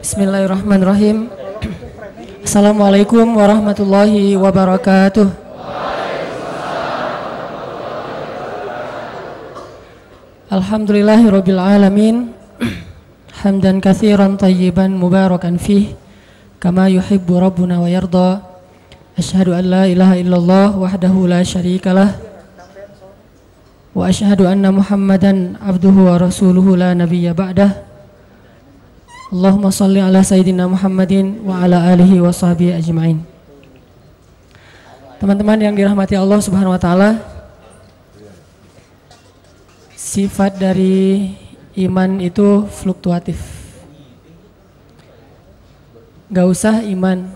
Bismillahirrahmanirrahim. Assalamualaikum warahmatullahi wabarakatuh. Alhamdulillahirabbil alamin. Hamdan katsiran tayyiban mubarakan fih kama yuhibbu rabbuna wa yarda. Asyhadu an la ilaha illallah wahdahu la syarikalah. Wa asyhadu anna Muhammadan abduhu wa rasuluhu la nabiyya ba'dah. Allahumma salli ala Sayyidina Muhammadin wa ala alihi wa sahbihi ajma'in. Teman-teman yang dirahmati Allah Subhanahu wa taala, sifat dari iman itu fluktuatif. Gak usah iman,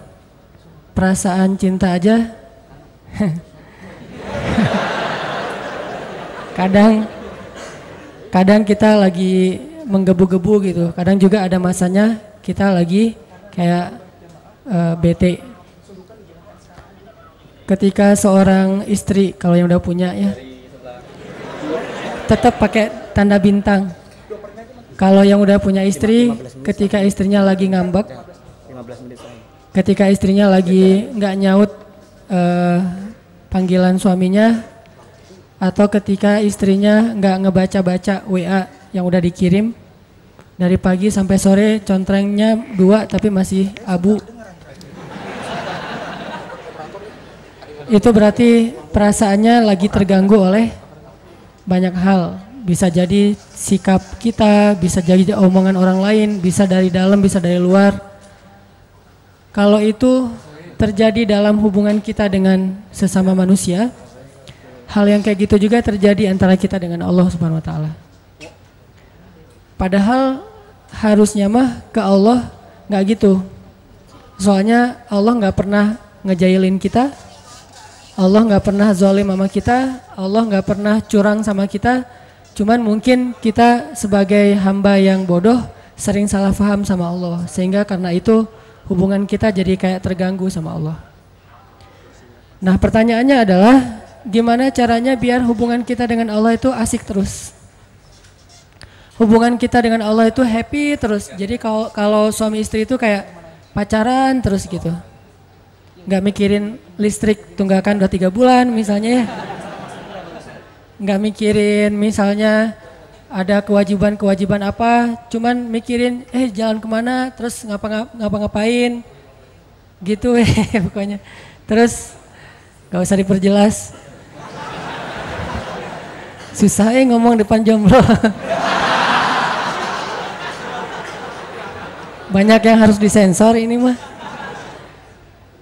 perasaan cinta aja. kadang, kadang kita lagi menggebu-gebu gitu. Kadang juga ada masanya kita lagi kayak uh, bete. Ketika seorang istri kalau yang udah punya ya tetap pakai tanda bintang. Kalau yang udah punya istri, ketika istrinya lagi ngambek, ketika istrinya lagi nggak nyaut uh, panggilan suaminya, atau ketika istrinya nggak ngebaca-baca WA yang udah dikirim dari pagi sampai sore contrengnya dua tapi masih abu. Itu berarti perasaannya lagi terganggu oleh banyak hal. Bisa jadi sikap kita, bisa jadi omongan orang lain, bisa dari dalam, bisa dari luar. Kalau itu terjadi dalam hubungan kita dengan sesama manusia, hal yang kayak gitu juga terjadi antara kita dengan Allah Subhanahu wa taala. Padahal harusnya mah ke Allah nggak gitu. Soalnya Allah nggak pernah ngejailin kita, Allah nggak pernah zolim sama kita, Allah nggak pernah curang sama kita. Cuman mungkin kita sebagai hamba yang bodoh sering salah paham sama Allah, sehingga karena itu hubungan kita jadi kayak terganggu sama Allah. Nah pertanyaannya adalah gimana caranya biar hubungan kita dengan Allah itu asik terus? hubungan kita dengan Allah itu happy terus. Ya. Jadi kalau kalau suami istri itu kayak pacaran terus gitu. Gak mikirin listrik tunggakan udah tiga bulan misalnya ya. Nggak mikirin misalnya ada kewajiban-kewajiban apa, cuman mikirin eh jalan kemana, terus ngapa-ngapain, ngapa gitu ya pokoknya. Terus gak usah diperjelas. Susah ya ngomong depan jomblo. Banyak yang harus disensor ini mah.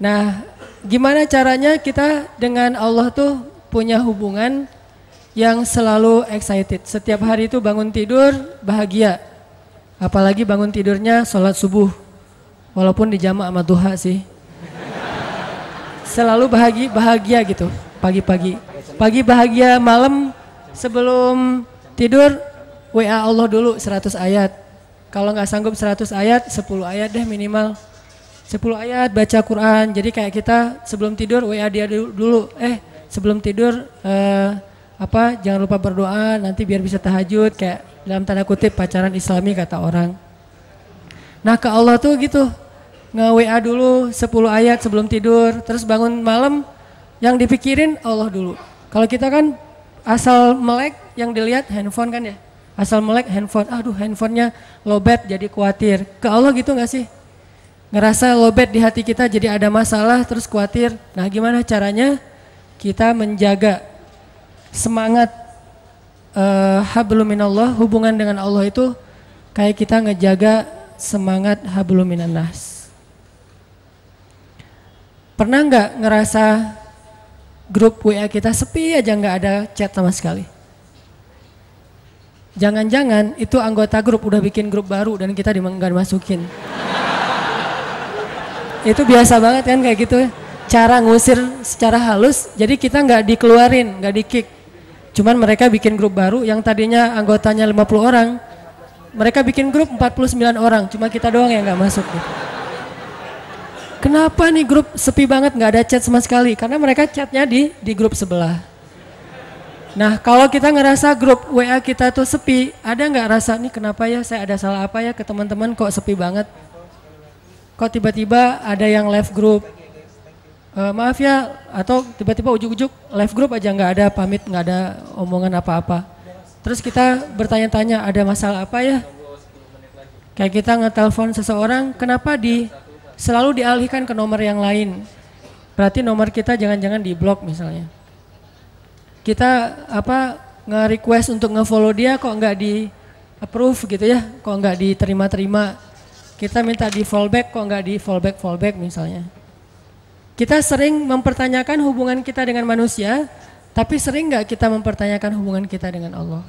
Nah, gimana caranya kita dengan Allah tuh punya hubungan yang selalu excited. Setiap hari itu bangun tidur bahagia. Apalagi bangun tidurnya sholat subuh. Walaupun di jamak sama duha sih. Selalu bahagia, bahagia gitu pagi-pagi. Pagi bahagia malam sebelum tidur WA Allah dulu 100 ayat kalau nggak sanggup 100 ayat 10 ayat deh minimal 10 ayat baca Quran jadi kayak kita sebelum tidur WA dia dulu eh sebelum tidur eh, apa jangan lupa berdoa nanti biar bisa tahajud kayak dalam tanda kutip pacaran islami kata orang nah ke Allah tuh gitu nge-WA dulu 10 ayat sebelum tidur, terus bangun malam yang dipikirin Allah dulu. Kalau kita kan asal melek yang dilihat handphone kan ya asal melek handphone aduh handphonenya lobet jadi khawatir ke Allah gitu nggak sih ngerasa lobet di hati kita jadi ada masalah terus khawatir nah gimana caranya kita menjaga semangat uh, eh, habluminallah hubungan dengan Allah itu kayak kita ngejaga semangat habluminanas. pernah nggak ngerasa grup WA kita sepi aja nggak ada chat sama sekali Jangan-jangan itu anggota grup udah bikin grup baru dan kita dimenggar masukin. itu biasa banget kan kayak gitu. Ya. Cara ngusir secara halus, jadi kita nggak dikeluarin, nggak dikick. Cuman mereka bikin grup baru yang tadinya anggotanya 50 orang, mereka bikin grup 49 orang, cuma kita doang yang nggak masuk. Gitu. Kenapa nih grup sepi banget nggak ada chat sama sekali? Karena mereka chatnya di di grup sebelah. Nah kalau kita ngerasa grup WA kita tuh sepi, ada nggak rasa nih kenapa ya saya ada salah apa ya ke teman-teman kok sepi banget? Kok tiba-tiba ada yang left group? Uh, maaf ya, atau tiba-tiba ujuk-ujuk left group aja nggak ada pamit, nggak ada omongan apa-apa. Terus kita bertanya-tanya ada masalah apa ya? Kayak kita ngetelpon seseorang, kenapa di selalu dialihkan ke nomor yang lain? Berarti nomor kita jangan-jangan di blok misalnya kita apa nge-request untuk nge-follow dia kok nggak di approve gitu ya, kok nggak diterima-terima. Kita minta di fallback kok nggak di fallback fallback misalnya. Kita sering mempertanyakan hubungan kita dengan manusia, tapi sering nggak kita mempertanyakan hubungan kita dengan Allah.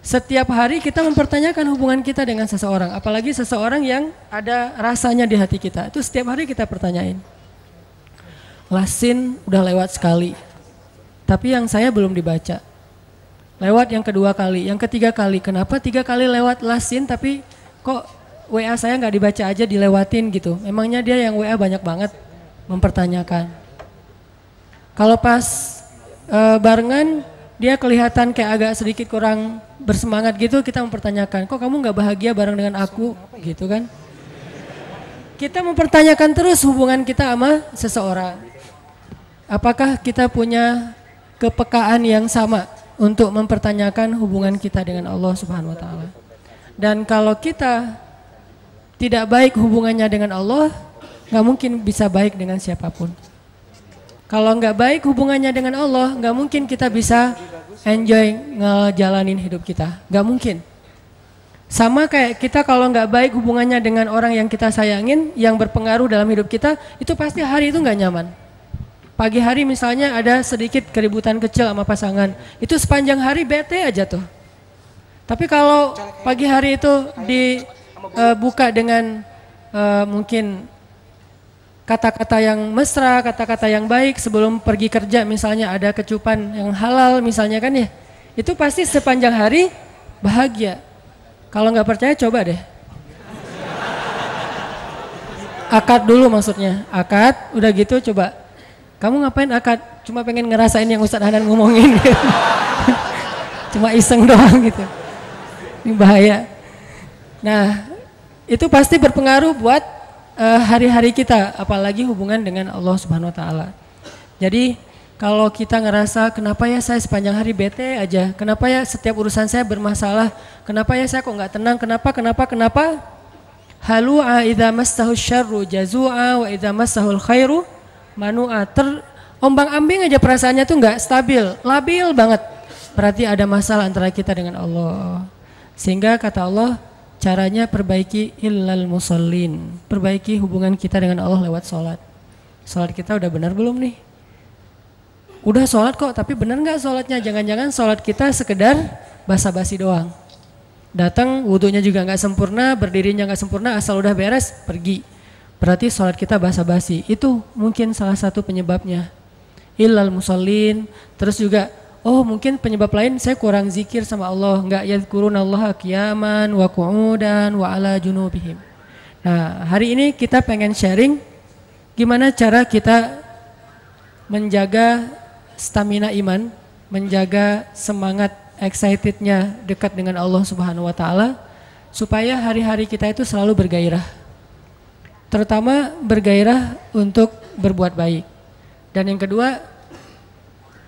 Setiap hari kita mempertanyakan hubungan kita dengan seseorang, apalagi seseorang yang ada rasanya di hati kita. Itu setiap hari kita pertanyain. Lasin udah lewat sekali, tapi yang saya belum dibaca. Lewat yang kedua kali, yang ketiga kali. Kenapa tiga kali lewat lasin tapi kok WA saya nggak dibaca aja dilewatin gitu. Memangnya dia yang WA banyak banget mempertanyakan. Kalau pas e, barengan dia kelihatan kayak agak sedikit kurang bersemangat gitu kita mempertanyakan kok kamu nggak bahagia bareng dengan aku gitu kan kita mempertanyakan terus hubungan kita sama seseorang apakah kita punya kepekaan yang sama untuk mempertanyakan hubungan kita dengan Allah Subhanahu wa taala. Dan kalau kita tidak baik hubungannya dengan Allah, nggak mungkin bisa baik dengan siapapun. Kalau nggak baik hubungannya dengan Allah, nggak mungkin kita bisa enjoy ngejalanin hidup kita. Nggak mungkin. Sama kayak kita kalau nggak baik hubungannya dengan orang yang kita sayangin, yang berpengaruh dalam hidup kita, itu pasti hari itu nggak nyaman pagi hari misalnya ada sedikit keributan kecil sama pasangan, itu sepanjang hari bete aja tuh. Tapi kalau pagi hari itu dibuka e, uh, dengan uh, mungkin kata-kata yang mesra, kata-kata yang baik sebelum pergi kerja misalnya ada kecupan yang halal misalnya kan ya, itu pasti sepanjang hari bahagia. Kalau nggak percaya coba deh. Akad dulu maksudnya, akad udah gitu coba kamu ngapain akad? Cuma pengen ngerasain yang Ustadz Hanan ngomongin. Cuma iseng doang gitu. Ini bahaya. Nah, itu pasti berpengaruh buat eh, hari-hari uh, kita, apalagi hubungan dengan Allah Subhanahu wa taala. Jadi, kalau kita ngerasa kenapa ya saya sepanjang hari bete aja, kenapa ya setiap urusan saya bermasalah, kenapa ya saya kok nggak tenang, kenapa, kenapa, kenapa, halu'a idha mastahu syarru jazua wa idha mastahu khairu manua ter ombang ambing aja perasaannya tuh nggak stabil, labil banget. Berarti ada masalah antara kita dengan Allah. Sehingga kata Allah, caranya perbaiki ilal musallin. Perbaiki hubungan kita dengan Allah lewat sholat. Sholat kita udah benar belum nih? Udah sholat kok, tapi benar nggak sholatnya? Jangan-jangan sholat kita sekedar basa-basi doang. Datang wudhunya juga nggak sempurna, berdirinya nggak sempurna, asal udah beres, pergi Berarti sholat kita basa-basi. Itu mungkin salah satu penyebabnya. Ilal musallin. Terus juga, oh mungkin penyebab lain saya kurang zikir sama Allah. Enggak yadkurun Allah kiaman, wa ku'udan, wa ala junubihim. Nah, hari ini kita pengen sharing gimana cara kita menjaga stamina iman, menjaga semangat excitednya dekat dengan Allah Subhanahu wa taala supaya hari-hari kita itu selalu bergairah terutama bergairah untuk berbuat baik. Dan yang kedua,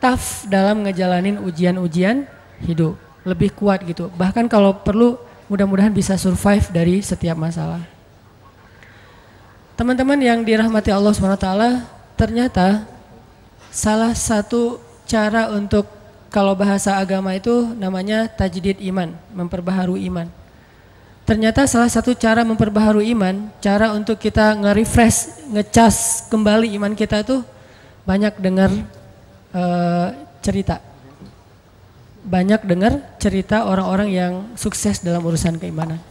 tough dalam ngejalanin ujian-ujian hidup, lebih kuat gitu. Bahkan kalau perlu mudah-mudahan bisa survive dari setiap masalah. Teman-teman yang dirahmati Allah SWT, ternyata salah satu cara untuk kalau bahasa agama itu namanya tajdid iman, memperbaharui iman. Ternyata salah satu cara memperbaharui iman, cara untuk kita nge-refresh, ngecas kembali iman kita itu banyak dengar uh, cerita. Banyak dengar cerita orang-orang yang sukses dalam urusan keimanan.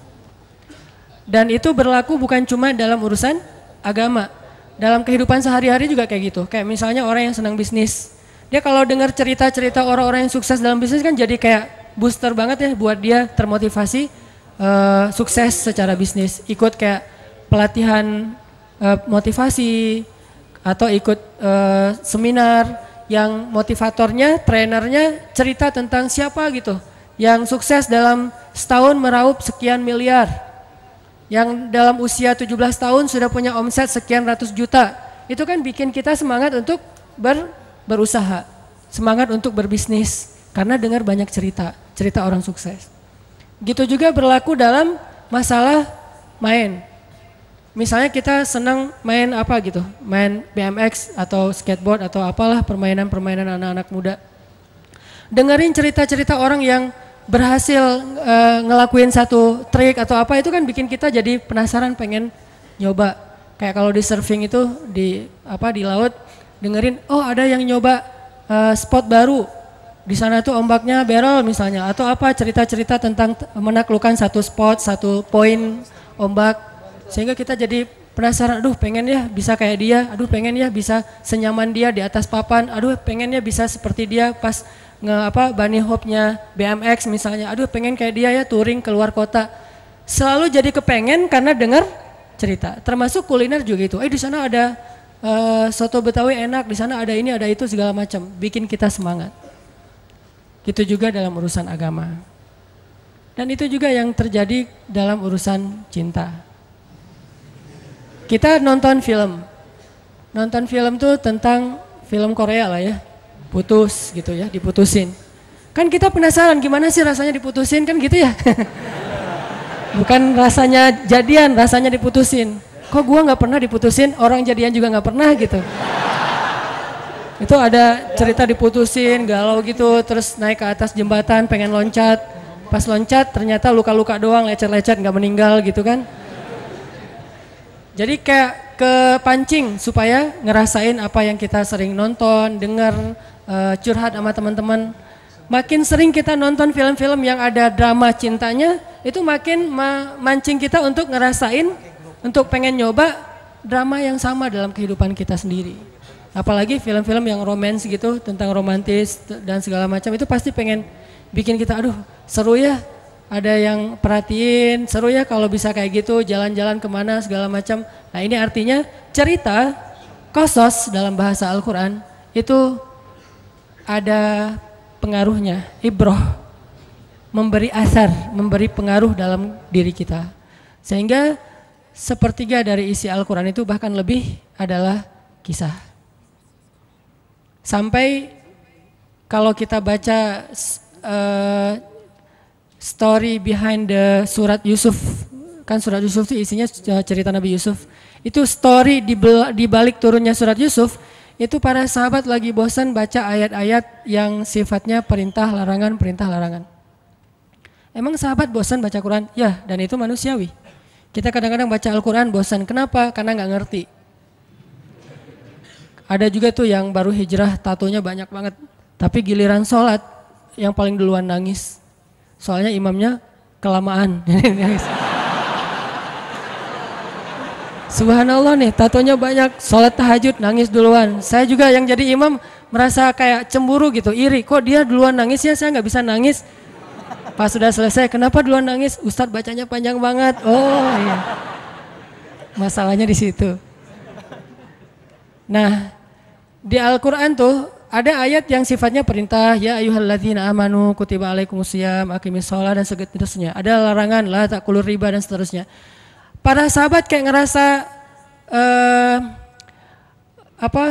Dan itu berlaku bukan cuma dalam urusan agama. Dalam kehidupan sehari-hari juga kayak gitu. Kayak misalnya orang yang senang bisnis. Dia kalau dengar cerita-cerita orang-orang yang sukses dalam bisnis kan jadi kayak booster banget ya buat dia termotivasi uh, sukses secara bisnis ikut kayak pelatihan uh, motivasi atau ikut uh, seminar yang motivatornya, trainernya cerita tentang siapa gitu yang sukses dalam setahun meraup sekian miliar yang dalam usia 17 tahun sudah punya omset sekian ratus juta itu kan bikin kita semangat untuk ber, berusaha semangat untuk berbisnis karena dengar banyak cerita cerita orang sukses Gitu juga berlaku dalam masalah main. Misalnya kita senang main apa gitu, main BMX atau skateboard atau apalah permainan-permainan anak-anak muda. Dengerin cerita-cerita orang yang berhasil e, ngelakuin satu trik atau apa itu kan bikin kita jadi penasaran pengen nyoba. Kayak kalau di surfing itu di apa di laut dengerin oh ada yang nyoba e, spot baru di sana tuh ombaknya berol misalnya atau apa cerita-cerita tentang menaklukkan satu spot satu poin ombak sehingga kita jadi penasaran aduh pengen ya bisa kayak dia aduh pengen ya bisa senyaman dia di atas papan aduh pengen ya bisa seperti dia pas nge apa bunny hopnya BMX misalnya aduh pengen kayak dia ya touring keluar kota selalu jadi kepengen karena dengar cerita termasuk kuliner juga itu, eh di sana ada uh, soto betawi enak di sana ada ini ada itu segala macam bikin kita semangat Gitu juga dalam urusan agama. Dan itu juga yang terjadi dalam urusan cinta. Kita nonton film. Nonton film tuh tentang film Korea lah ya. Putus gitu ya, diputusin. Kan kita penasaran gimana sih rasanya diputusin kan gitu ya. Bukan rasanya jadian, rasanya diputusin. Kok gua nggak pernah diputusin, orang jadian juga nggak pernah gitu itu ada cerita diputusin galau gitu terus naik ke atas jembatan pengen loncat pas loncat ternyata luka-luka doang lecet-lecet nggak meninggal gitu kan jadi kayak ke pancing supaya ngerasain apa yang kita sering nonton dengar uh, eh, curhat sama teman-teman makin sering kita nonton film-film yang ada drama cintanya itu makin ma mancing kita untuk ngerasain untuk pengen nyoba drama yang sama dalam kehidupan kita sendiri apalagi film-film yang romance gitu tentang romantis dan segala macam itu pasti pengen bikin kita aduh seru ya ada yang perhatiin seru ya kalau bisa kayak gitu jalan-jalan kemana segala macam nah ini artinya cerita kosos dalam bahasa Al-Quran itu ada pengaruhnya ibroh memberi asar memberi pengaruh dalam diri kita sehingga sepertiga dari isi Al-Quran itu bahkan lebih adalah kisah Sampai kalau kita baca uh, story behind the surat Yusuf, kan surat Yusuf itu isinya eh, cerita Nabi Yusuf. Itu story di, balik turunnya surat Yusuf, itu para sahabat lagi bosan baca ayat-ayat yang sifatnya perintah larangan, perintah larangan. Emang sahabat bosan baca Quran? Ya, dan itu manusiawi. Kita kadang-kadang baca Al-Quran bosan. Kenapa? Karena nggak ngerti ada juga tuh yang baru hijrah tatonya banyak banget. Tapi giliran sholat yang paling duluan nangis. Soalnya imamnya kelamaan. Subhanallah nih, tatonya banyak, sholat tahajud, nangis duluan. Saya juga yang jadi imam merasa kayak cemburu gitu, iri. Kok dia duluan nangis ya, saya nggak bisa nangis. Pas sudah selesai, kenapa duluan nangis? Ustadz bacanya panjang banget. Oh iya. Masalahnya di situ. Nah, di Al-Quran tuh ada ayat yang sifatnya perintah ya ayyuhalladzina amanu kutiba alaikumusiyam aqimis shalah dan seterusnya. Ada larangan lah tak kulur riba dan seterusnya. Para sahabat kayak ngerasa eh, apa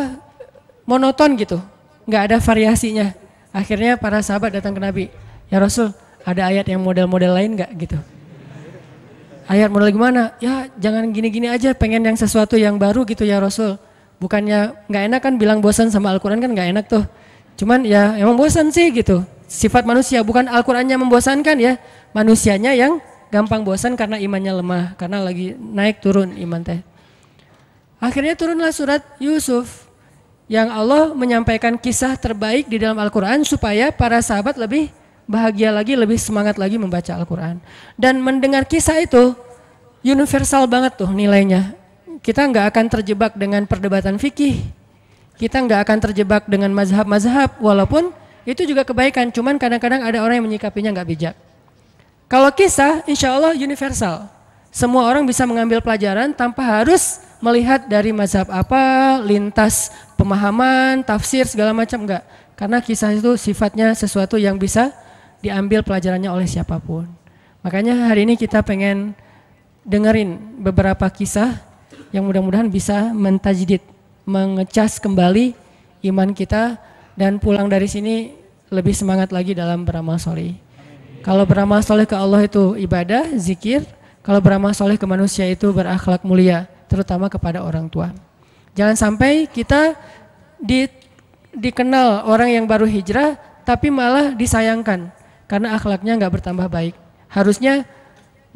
monoton gitu, nggak ada variasinya. Akhirnya para sahabat datang ke Nabi, ya Rasul ada ayat yang model-model lain nggak gitu? Ayat model gimana? Ya jangan gini-gini aja, pengen yang sesuatu yang baru gitu ya Rasul bukannya nggak enak kan bilang bosan sama Al-Quran kan nggak enak tuh. Cuman ya emang bosan sih gitu. Sifat manusia bukan Al-Qurannya membosankan ya. Manusianya yang gampang bosan karena imannya lemah. Karena lagi naik turun iman teh. Akhirnya turunlah surat Yusuf. Yang Allah menyampaikan kisah terbaik di dalam Al-Quran supaya para sahabat lebih bahagia lagi, lebih semangat lagi membaca Al-Quran. Dan mendengar kisah itu universal banget tuh nilainya kita nggak akan terjebak dengan perdebatan fikih. Kita nggak akan terjebak dengan mazhab-mazhab, walaupun itu juga kebaikan. Cuman kadang-kadang ada orang yang menyikapinya nggak bijak. Kalau kisah, insya Allah universal. Semua orang bisa mengambil pelajaran tanpa harus melihat dari mazhab apa, lintas pemahaman, tafsir segala macam nggak, Karena kisah itu sifatnya sesuatu yang bisa diambil pelajarannya oleh siapapun. Makanya hari ini kita pengen dengerin beberapa kisah yang mudah-mudahan bisa mentajdid, mengecas kembali iman kita dan pulang dari sini lebih semangat lagi dalam beramal soleh. Kalau beramal soleh ke Allah itu ibadah, zikir. Kalau beramal soleh ke manusia itu berakhlak mulia, terutama kepada orang tua. Jangan sampai kita di, dikenal orang yang baru hijrah, tapi malah disayangkan karena akhlaknya nggak bertambah baik. Harusnya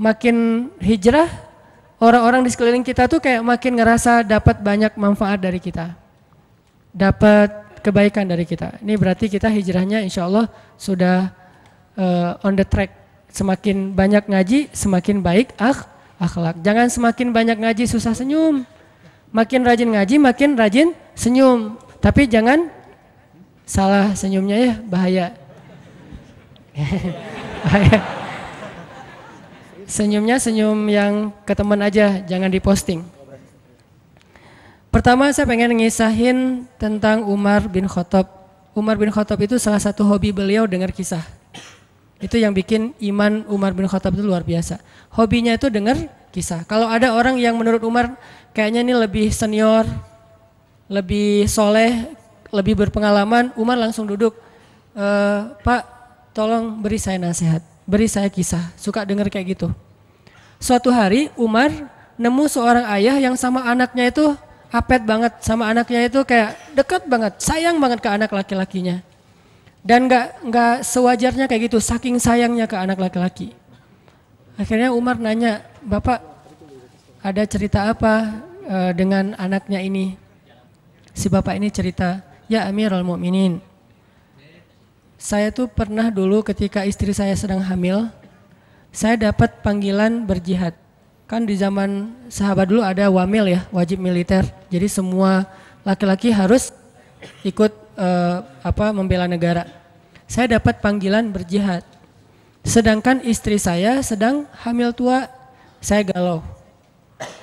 makin hijrah orang-orang di sekeliling kita tuh kayak makin ngerasa dapat banyak manfaat dari kita. Dapat kebaikan dari kita. Ini berarti kita hijrahnya insya Allah sudah uh, on the track. Semakin banyak ngaji, semakin baik akh, akhlak. Jangan semakin banyak ngaji susah senyum. Makin rajin ngaji, makin rajin senyum. Tapi jangan salah senyumnya ya, bahaya. bahaya. Senyumnya senyum yang ke teman aja, jangan diposting. Pertama saya pengen ngisahin tentang Umar bin Khattab. Umar bin Khattab itu salah satu hobi beliau dengar kisah. Itu yang bikin iman Umar bin Khattab itu luar biasa. Hobinya itu dengar kisah. Kalau ada orang yang menurut Umar kayaknya ini lebih senior, lebih soleh, lebih berpengalaman, Umar langsung duduk. E, Pak, tolong beri saya nasihat. Beri saya kisah, suka dengar kayak gitu. Suatu hari Umar nemu seorang ayah yang sama anaknya itu apet banget, sama anaknya itu kayak dekat banget, sayang banget ke anak laki-lakinya. Dan gak, gak sewajarnya kayak gitu, saking sayangnya ke anak laki-laki. Akhirnya Umar nanya, Bapak ada cerita apa eh, dengan anaknya ini? Si bapak ini cerita, ya Amirul Mukminin saya tuh pernah dulu ketika istri saya sedang hamil, saya dapat panggilan berjihad. Kan di zaman sahabat dulu ada wamil ya, wajib militer. Jadi semua laki-laki harus ikut eh, apa membela negara. Saya dapat panggilan berjihad. Sedangkan istri saya sedang hamil tua, saya galau.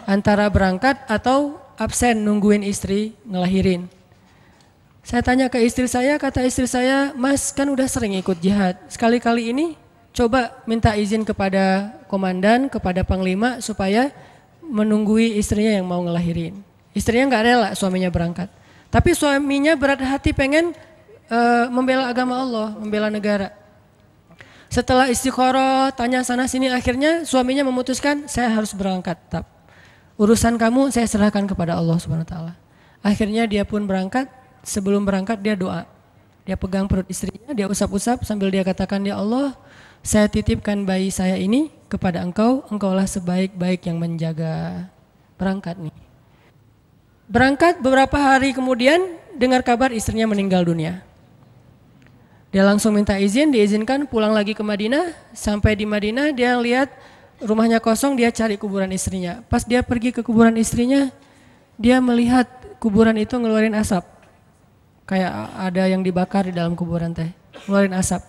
Antara berangkat atau absen nungguin istri ngelahirin. Saya tanya ke istri saya, kata istri saya, Mas kan udah sering ikut jihad. Sekali-kali ini coba minta izin kepada komandan, kepada panglima supaya menunggui istrinya yang mau ngelahirin. Istrinya nggak rela suaminya berangkat. Tapi suaminya berat hati pengen e, membela agama Allah, membela negara. Setelah istiqoroh, tanya sana sini, akhirnya suaminya memutuskan saya harus berangkat. Tap. Urusan kamu saya serahkan kepada Allah Subhanahu Wa Taala. Akhirnya dia pun berangkat sebelum berangkat dia doa. Dia pegang perut istrinya, dia usap-usap sambil dia katakan, Ya Allah, saya titipkan bayi saya ini kepada engkau, engkaulah sebaik-baik yang menjaga. Berangkat nih. Berangkat beberapa hari kemudian, dengar kabar istrinya meninggal dunia. Dia langsung minta izin, diizinkan pulang lagi ke Madinah. Sampai di Madinah dia lihat rumahnya kosong, dia cari kuburan istrinya. Pas dia pergi ke kuburan istrinya, dia melihat kuburan itu ngeluarin asap kayak ada yang dibakar di dalam kuburan teh, ngeluarin asap.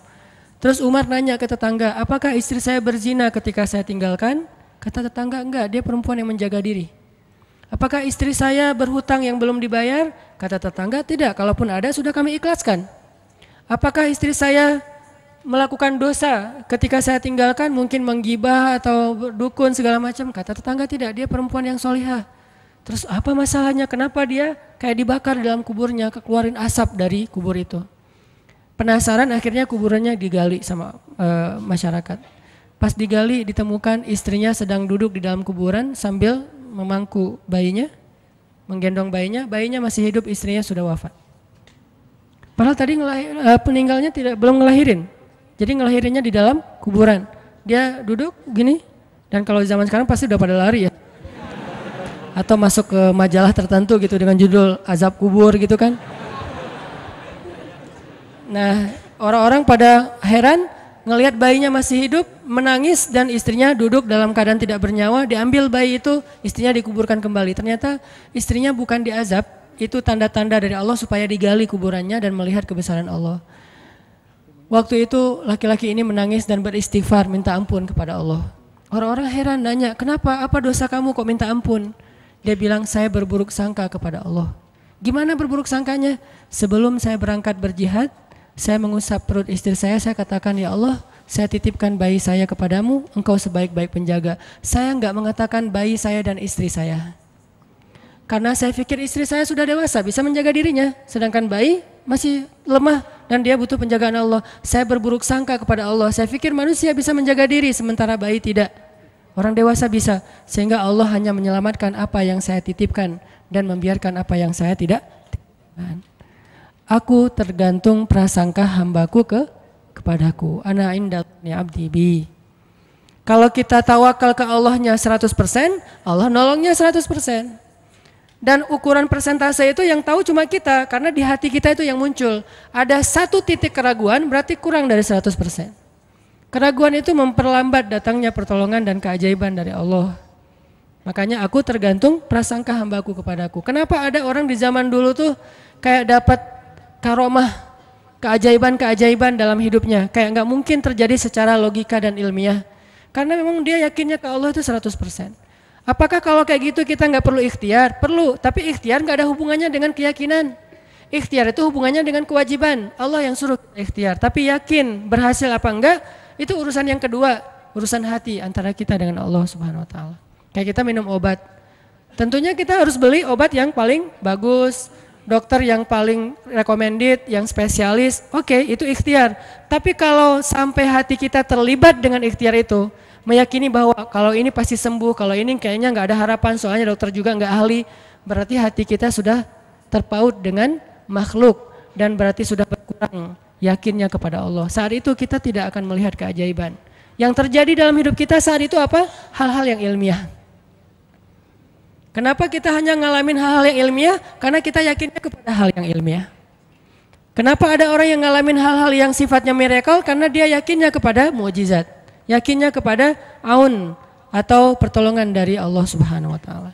Terus Umar nanya ke tetangga, apakah istri saya berzina ketika saya tinggalkan? Kata tetangga, enggak, dia perempuan yang menjaga diri. Apakah istri saya berhutang yang belum dibayar? Kata tetangga, tidak, kalaupun ada sudah kami ikhlaskan. Apakah istri saya melakukan dosa ketika saya tinggalkan mungkin menggibah atau dukun segala macam kata tetangga tidak dia perempuan yang solihah Terus apa masalahnya? Kenapa dia kayak dibakar dalam kuburnya, keluarin asap dari kubur itu? Penasaran akhirnya kuburannya digali sama e, masyarakat. Pas digali ditemukan istrinya sedang duduk di dalam kuburan sambil memangku bayinya, menggendong bayinya, bayinya masih hidup, istrinya sudah wafat. Padahal tadi ngelahir, e, peninggalnya tidak belum ngelahirin. Jadi ngelahirinnya di dalam kuburan. Dia duduk gini dan kalau zaman sekarang pasti udah pada lari ya atau masuk ke majalah tertentu gitu dengan judul azab kubur gitu kan. Nah, orang-orang pada heran ngelihat bayinya masih hidup, menangis dan istrinya duduk dalam keadaan tidak bernyawa, diambil bayi itu, istrinya dikuburkan kembali. Ternyata istrinya bukan diazab, itu tanda-tanda dari Allah supaya digali kuburannya dan melihat kebesaran Allah. Waktu itu laki-laki ini menangis dan beristighfar minta ampun kepada Allah. Orang-orang heran nanya, kenapa apa dosa kamu kok minta ampun? Dia bilang saya berburuk sangka kepada Allah. Gimana berburuk sangkanya? Sebelum saya berangkat berjihad, saya mengusap perut istri saya, saya katakan ya Allah, saya titipkan bayi saya kepadamu, engkau sebaik-baik penjaga. Saya enggak mengatakan bayi saya dan istri saya. Karena saya pikir istri saya sudah dewasa, bisa menjaga dirinya. Sedangkan bayi masih lemah dan dia butuh penjagaan Allah. Saya berburuk sangka kepada Allah. Saya pikir manusia bisa menjaga diri sementara bayi tidak. Orang dewasa bisa, sehingga Allah hanya menyelamatkan apa yang saya titipkan dan membiarkan apa yang saya tidak. Aku tergantung prasangka hambaku ke kepadaku. Ana Indahnya abdi bi. Kalau kita tawakal ke Allahnya 100%, Allah nolongnya 100%. Dan ukuran persentase itu yang tahu cuma kita, karena di hati kita itu yang muncul. Ada satu titik keraguan berarti kurang dari 100%. Keraguan itu memperlambat datangnya pertolongan dan keajaiban dari Allah. Makanya aku tergantung prasangka hambaku kepadaku. Kenapa ada orang di zaman dulu tuh kayak dapat karomah keajaiban-keajaiban dalam hidupnya. Kayak nggak mungkin terjadi secara logika dan ilmiah. Karena memang dia yakinnya ke Allah itu 100%. Apakah kalau kayak gitu kita nggak perlu ikhtiar? Perlu, tapi ikhtiar nggak ada hubungannya dengan keyakinan. Ikhtiar itu hubungannya dengan kewajiban. Allah yang suruh ikhtiar. Tapi yakin berhasil apa enggak, itu urusan yang kedua, urusan hati antara kita dengan Allah Subhanahu wa taala. Kayak kita minum obat. Tentunya kita harus beli obat yang paling bagus, dokter yang paling recommended, yang spesialis. Oke, okay, itu ikhtiar. Tapi kalau sampai hati kita terlibat dengan ikhtiar itu, meyakini bahwa kalau ini pasti sembuh, kalau ini kayaknya nggak ada harapan, soalnya dokter juga nggak ahli, berarti hati kita sudah terpaut dengan makhluk dan berarti sudah berkurang yakinnya kepada Allah. Saat itu kita tidak akan melihat keajaiban. Yang terjadi dalam hidup kita saat itu apa? Hal-hal yang ilmiah. Kenapa kita hanya ngalamin hal-hal yang ilmiah? Karena kita yakinnya kepada hal yang ilmiah. Kenapa ada orang yang ngalamin hal-hal yang sifatnya miracle? Karena dia yakinnya kepada mujizat. yakinnya kepada aun atau pertolongan dari Allah Subhanahu wa taala.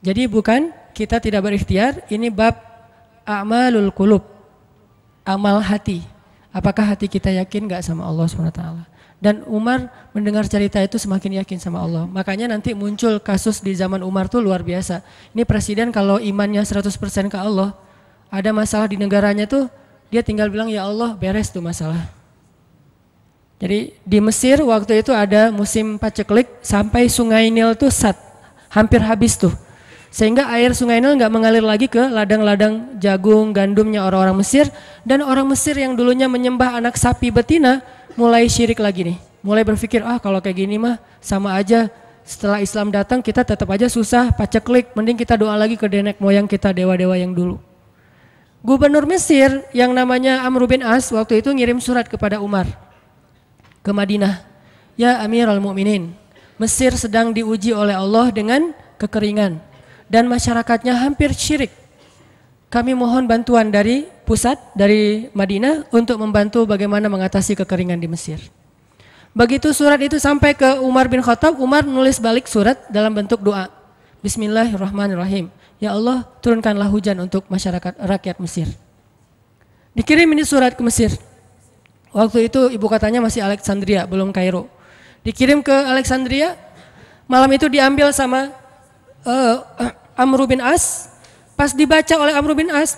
Jadi bukan kita tidak berikhtiar, ini bab amalul kulub amal hati. Apakah hati kita yakin nggak sama Allah SWT? Dan Umar mendengar cerita itu semakin yakin sama Allah. Makanya nanti muncul kasus di zaman Umar tuh luar biasa. Ini presiden kalau imannya 100% ke Allah, ada masalah di negaranya tuh, dia tinggal bilang ya Allah beres tuh masalah. Jadi di Mesir waktu itu ada musim paceklik sampai sungai Nil tuh sat, hampir habis tuh. Sehingga air sungai Nil nggak mengalir lagi ke ladang-ladang jagung gandumnya orang-orang Mesir dan orang Mesir yang dulunya menyembah anak sapi betina mulai syirik lagi nih. Mulai berpikir, ah kalau kayak gini mah sama aja setelah Islam datang kita tetap aja susah paceklik, mending kita doa lagi ke nenek moyang kita dewa-dewa yang dulu. Gubernur Mesir yang namanya Amr bin As waktu itu ngirim surat kepada Umar ke Madinah. Ya Amirul Muminin Mesir sedang diuji oleh Allah dengan kekeringan dan masyarakatnya hampir syirik. Kami mohon bantuan dari pusat, dari Madinah untuk membantu bagaimana mengatasi kekeringan di Mesir. Begitu surat itu sampai ke Umar bin Khattab, Umar nulis balik surat dalam bentuk doa. Bismillahirrahmanirrahim. Ya Allah, turunkanlah hujan untuk masyarakat rakyat Mesir. Dikirim ini surat ke Mesir. Waktu itu ibu katanya masih Alexandria, belum Kairo. Dikirim ke Alexandria, malam itu diambil sama uh, Amr bin As, pas dibaca oleh Amr bin As,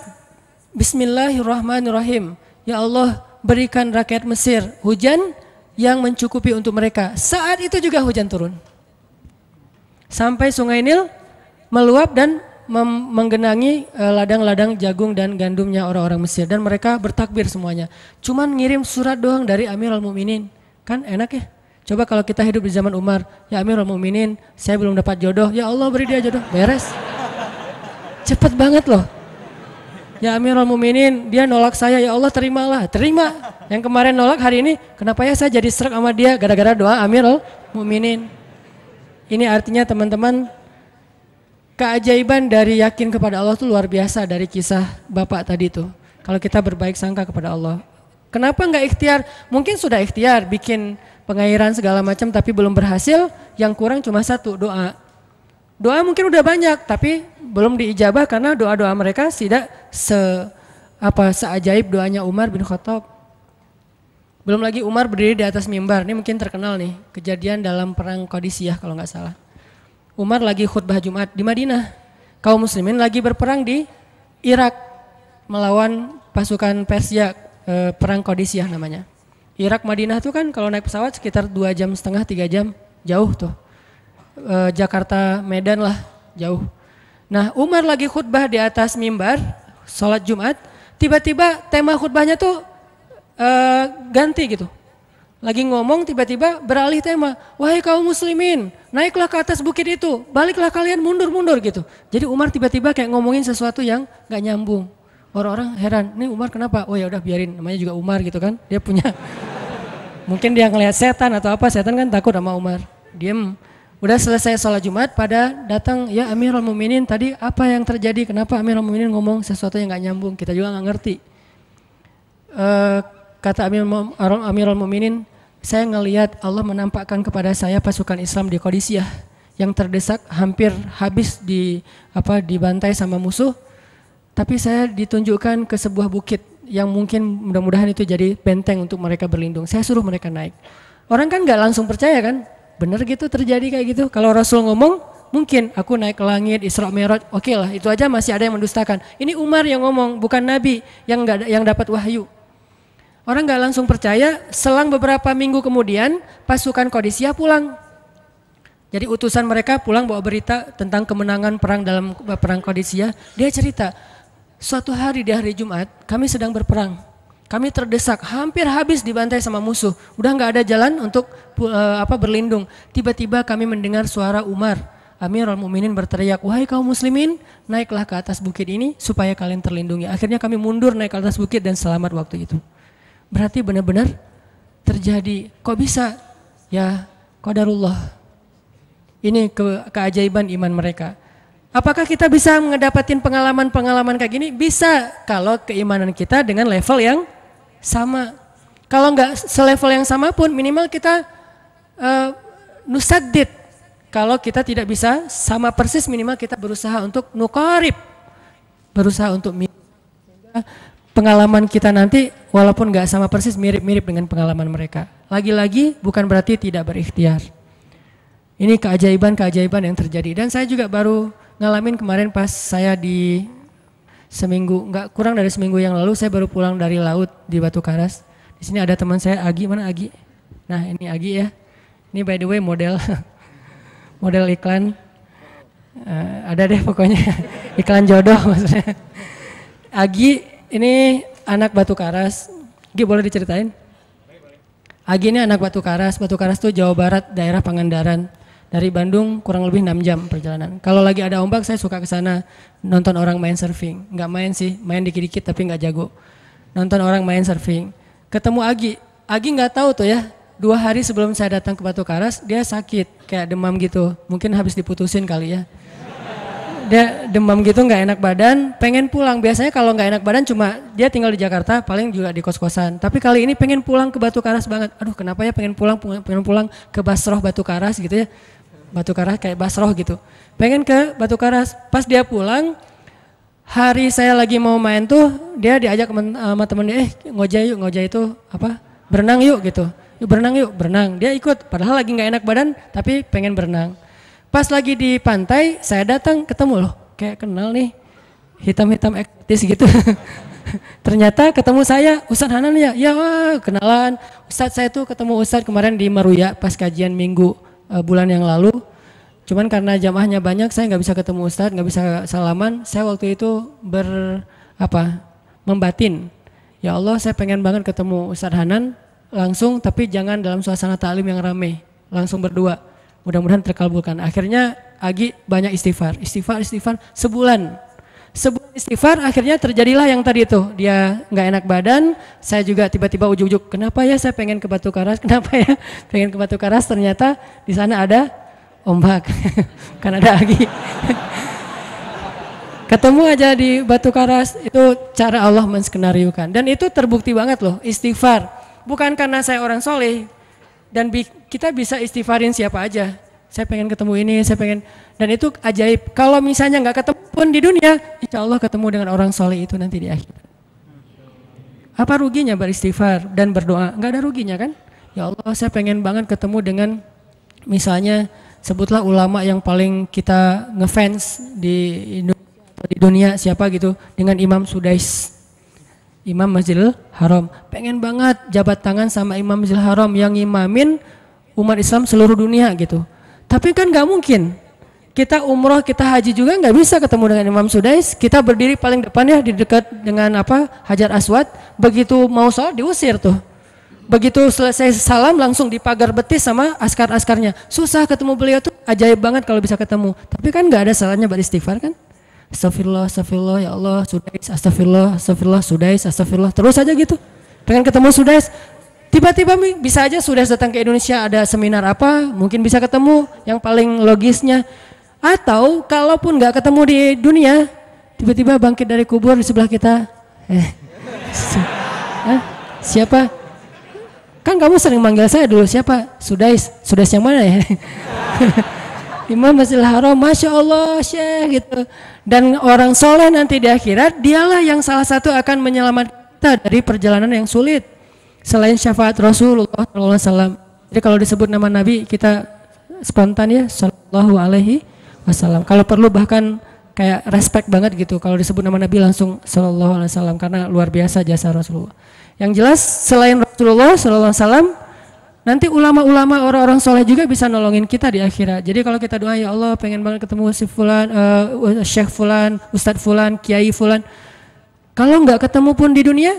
Bismillahirrahmanirrahim. Ya Allah, berikan rakyat Mesir hujan yang mencukupi untuk mereka. Saat itu juga hujan turun. Sampai Sungai Nil meluap dan menggenangi eh, ladang-ladang jagung dan gandumnya orang-orang Mesir dan mereka bertakbir semuanya. Cuman ngirim surat doang dari Amirul Mukminin. Kan enak ya? Coba kalau kita hidup di zaman Umar, ya Amirul Mukminin, saya belum dapat jodoh. Ya Allah beri dia jodoh. Beres. Cepat banget loh. Ya Amirul Mukminin, dia nolak saya. Ya Allah terimalah. Terima. Yang kemarin nolak hari ini, kenapa ya saya jadi serak sama dia gara-gara doa Amirul Mukminin. Ini artinya teman-teman keajaiban dari yakin kepada Allah itu luar biasa dari kisah Bapak tadi itu. Kalau kita berbaik sangka kepada Allah. Kenapa nggak ikhtiar? Mungkin sudah ikhtiar bikin pengairan segala macam tapi belum berhasil, yang kurang cuma satu doa. Doa mungkin udah banyak tapi belum diijabah karena doa-doa mereka tidak se apa seajaib doanya Umar bin Khattab. Belum lagi Umar berdiri di atas mimbar, ini mungkin terkenal nih, kejadian dalam perang Qadisiyah kalau nggak salah. Umar lagi khutbah Jumat di Madinah. Kaum muslimin lagi berperang di Irak melawan pasukan Persia, eh, perang Qadisiyah namanya. Irak Madinah tuh kan kalau naik pesawat sekitar dua jam setengah tiga jam jauh tuh. E, Jakarta Medan lah jauh. Nah Umar lagi khutbah di atas mimbar sholat Jumat. Tiba-tiba tema khutbahnya tuh e, ganti gitu. Lagi ngomong tiba-tiba beralih tema. Wahai kaum muslimin, naiklah ke atas bukit itu. Baliklah kalian mundur-mundur gitu. Jadi Umar tiba-tiba kayak ngomongin sesuatu yang gak nyambung. Orang-orang heran, nih Umar kenapa? Oh ya udah biarin, namanya juga Umar gitu kan. Dia punya Mungkin dia ngelihat setan atau apa, setan kan takut sama Umar. Diem. Udah selesai sholat Jumat pada datang, ya Amirul Muminin tadi apa yang terjadi? Kenapa Amirul Muminin ngomong sesuatu yang gak nyambung? Kita juga gak ngerti. E, kata Amirul, Amirul Muminin, saya ngelihat Allah menampakkan kepada saya pasukan Islam di Kodisiyah yang terdesak hampir habis di apa dibantai sama musuh tapi saya ditunjukkan ke sebuah bukit yang mungkin mudah-mudahan itu jadi benteng untuk mereka berlindung. Saya suruh mereka naik. Orang kan nggak langsung percaya kan? Bener gitu terjadi kayak gitu. Kalau Rasul ngomong, mungkin aku naik ke langit, Isra Mi'raj, oke okay lah, itu aja masih ada yang mendustakan. Ini Umar yang ngomong, bukan Nabi yang nggak yang dapat wahyu. Orang nggak langsung percaya. Selang beberapa minggu kemudian, pasukan Qadisiyah pulang. Jadi utusan mereka pulang bawa berita tentang kemenangan perang dalam perang Qadisiyah. Dia cerita, Suatu hari di hari Jumat, kami sedang berperang. Kami terdesak, hampir habis dibantai sama musuh. Udah nggak ada jalan untuk uh, apa berlindung. Tiba-tiba kami mendengar suara Umar Amirul Muminin berteriak, "Wahai kaum muslimin, naiklah ke atas bukit ini supaya kalian terlindungi." Akhirnya kami mundur naik ke atas bukit dan selamat waktu itu. Berarti benar-benar terjadi. Kok bisa? Ya, kodarullah. Ini ke keajaiban iman mereka. Apakah kita bisa mendapatkan pengalaman-pengalaman kayak gini? Bisa kalau keimanan kita dengan level yang sama. Kalau nggak selevel yang sama pun minimal kita uh, nusadid. Kalau kita tidak bisa sama persis minimal kita berusaha untuk nukarib. Berusaha untuk Pengalaman kita nanti walaupun nggak sama persis mirip-mirip dengan pengalaman mereka. Lagi-lagi bukan berarti tidak berikhtiar. Ini keajaiban-keajaiban yang terjadi. Dan saya juga baru ngalamin kemarin pas saya di seminggu nggak kurang dari seminggu yang lalu saya baru pulang dari laut di Batu Karas. Di sini ada teman saya Agi mana Agi? Nah ini Agi ya. Ini by the way model model iklan uh, ada deh pokoknya iklan jodoh maksudnya. Agi ini anak Batu Karas. Agi boleh diceritain? Agi ini anak Batu Karas. Batu Karas tuh Jawa Barat, daerah Pangandaran. Dari Bandung kurang lebih 6 jam perjalanan. Kalau lagi ada ombak saya suka ke sana nonton orang main surfing. Nggak main sih, main dikit-dikit tapi nggak jago. Nonton orang main surfing. Ketemu Agi. Agi nggak tahu tuh ya, dua hari sebelum saya datang ke Batu Karas, dia sakit, kayak demam gitu. Mungkin habis diputusin kali ya. Dia demam gitu nggak enak badan, pengen pulang. Biasanya kalau nggak enak badan cuma dia tinggal di Jakarta, paling juga di kos-kosan. Tapi kali ini pengen pulang ke Batu Karas banget. Aduh kenapa ya pengen pulang, pengen pulang ke Basroh Batu Karas gitu ya. Batu Karas kayak Basroh gitu. Pengen ke Batu Karas. Pas dia pulang, hari saya lagi mau main tuh dia diajak sama temennya eh ngoja yuk ngoja itu apa berenang yuk gitu yuk berenang yuk berenang dia ikut padahal lagi nggak enak badan tapi pengen berenang pas lagi di pantai saya datang ketemu loh kayak kenal nih hitam-hitam eksis gitu ternyata ketemu saya Ustadz Hanan ya ya wah, kenalan Ustadz saya tuh ketemu Ustadz kemarin di Maruya pas kajian minggu uh, bulan yang lalu. Cuman karena jamaahnya banyak, saya nggak bisa ketemu Ustadz, nggak bisa salaman. Saya waktu itu ber apa membatin. Ya Allah, saya pengen banget ketemu Ustadz Hanan langsung, tapi jangan dalam suasana taklim yang rame, langsung berdua. Mudah-mudahan terkabulkan. Akhirnya Agi banyak istighfar, istighfar, istighfar sebulan sebuah istighfar akhirnya terjadilah yang tadi itu dia nggak enak badan saya juga tiba-tiba ujuk-ujuk kenapa ya saya pengen ke Batu Karas kenapa ya pengen ke Batu Karas ternyata di sana ada ombak kan ada lagi ketemu aja di Batu Karas itu cara Allah menskenariukan dan itu terbukti banget loh istighfar bukan karena saya orang soleh dan bi kita bisa istighfarin siapa aja saya pengen ketemu ini, saya pengen dan itu ajaib. Kalau misalnya nggak ketemu pun di dunia, insya Allah ketemu dengan orang soleh itu nanti di akhir. Apa ruginya beristighfar dan berdoa? Nggak ada ruginya kan? Ya Allah, saya pengen banget ketemu dengan misalnya sebutlah ulama yang paling kita ngefans di Indonesia di dunia siapa gitu dengan Imam Sudais. Imam Masjidil Haram. Pengen banget jabat tangan sama Imam Masjidil Haram yang ngimamin umat Islam seluruh dunia gitu tapi kan nggak mungkin. Kita umroh, kita haji juga nggak bisa ketemu dengan Imam Sudais. Kita berdiri paling depan ya di dekat dengan apa Hajar Aswad. Begitu mau sholat diusir tuh. Begitu selesai salam langsung dipagar betis sama askar-askarnya. Susah ketemu beliau tuh ajaib banget kalau bisa ketemu. Tapi kan nggak ada salahnya beristighfar kan? Astagfirullah, astagfirullah, ya Allah, Sudais, astagfirullah, astagfirullah, Sudais, astagfirullah. Terus aja gitu. Pengen ketemu Sudais, tiba-tiba bisa aja sudah datang ke Indonesia ada seminar apa, mungkin bisa ketemu yang paling logisnya. Atau kalaupun nggak ketemu di dunia, tiba-tiba bangkit dari kubur di sebelah kita. Eh, si, eh, siapa? Kan kamu sering manggil saya dulu siapa? Sudais, sudah yang mana ya? Imam Masjidil Haram, Masya Allah Syekh gitu. Dan orang soleh nanti di akhirat, dialah yang salah satu akan menyelamatkan kita dari perjalanan yang sulit selain syafaat Rasulullah SAW. Jadi kalau disebut nama Nabi kita spontan ya Shallallahu Alaihi Wasallam. Kalau perlu bahkan kayak respect banget gitu kalau disebut nama Nabi langsung Shallallahu Alaihi Wasallam karena luar biasa jasa Rasulullah. Yang jelas selain Rasulullah Shallallahu Alaihi Wasallam nanti ulama-ulama orang-orang soleh juga bisa nolongin kita di akhirat. Jadi kalau kita doa ya Allah pengen banget ketemu si fulan, uh, syekh fulan, ustadz fulan, kiai fulan. Kalau nggak ketemu pun di dunia,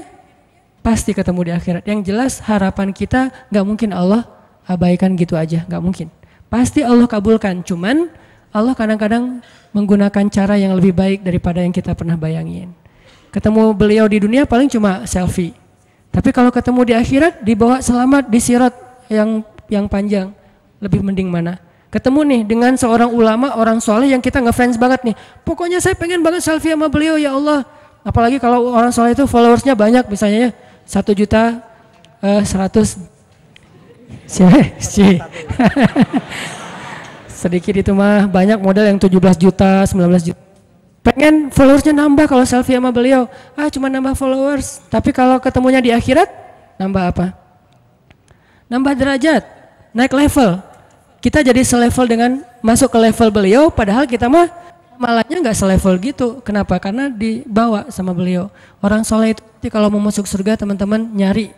pasti ketemu di akhirat. Yang jelas harapan kita nggak mungkin Allah abaikan gitu aja, nggak mungkin. Pasti Allah kabulkan, cuman Allah kadang-kadang menggunakan cara yang lebih baik daripada yang kita pernah bayangin. Ketemu beliau di dunia paling cuma selfie. Tapi kalau ketemu di akhirat dibawa selamat di sirat yang yang panjang, lebih mending mana? Ketemu nih dengan seorang ulama, orang soleh yang kita ngefans banget nih. Pokoknya saya pengen banget selfie sama beliau ya Allah. Apalagi kalau orang soleh itu followersnya banyak misalnya ya satu juta eh, seratus sih Sedikit itu mah banyak modal yang 17 juta, 19 juta. Pengen followersnya nambah kalau selfie sama beliau. Ah cuma nambah followers. Tapi kalau ketemunya di akhirat, nambah apa? Nambah derajat, naik level. Kita jadi selevel dengan masuk ke level beliau, padahal kita mah malahnya nggak selevel gitu. Kenapa? Karena dibawa sama beliau. Orang soleh itu kalau mau masuk surga teman-teman nyari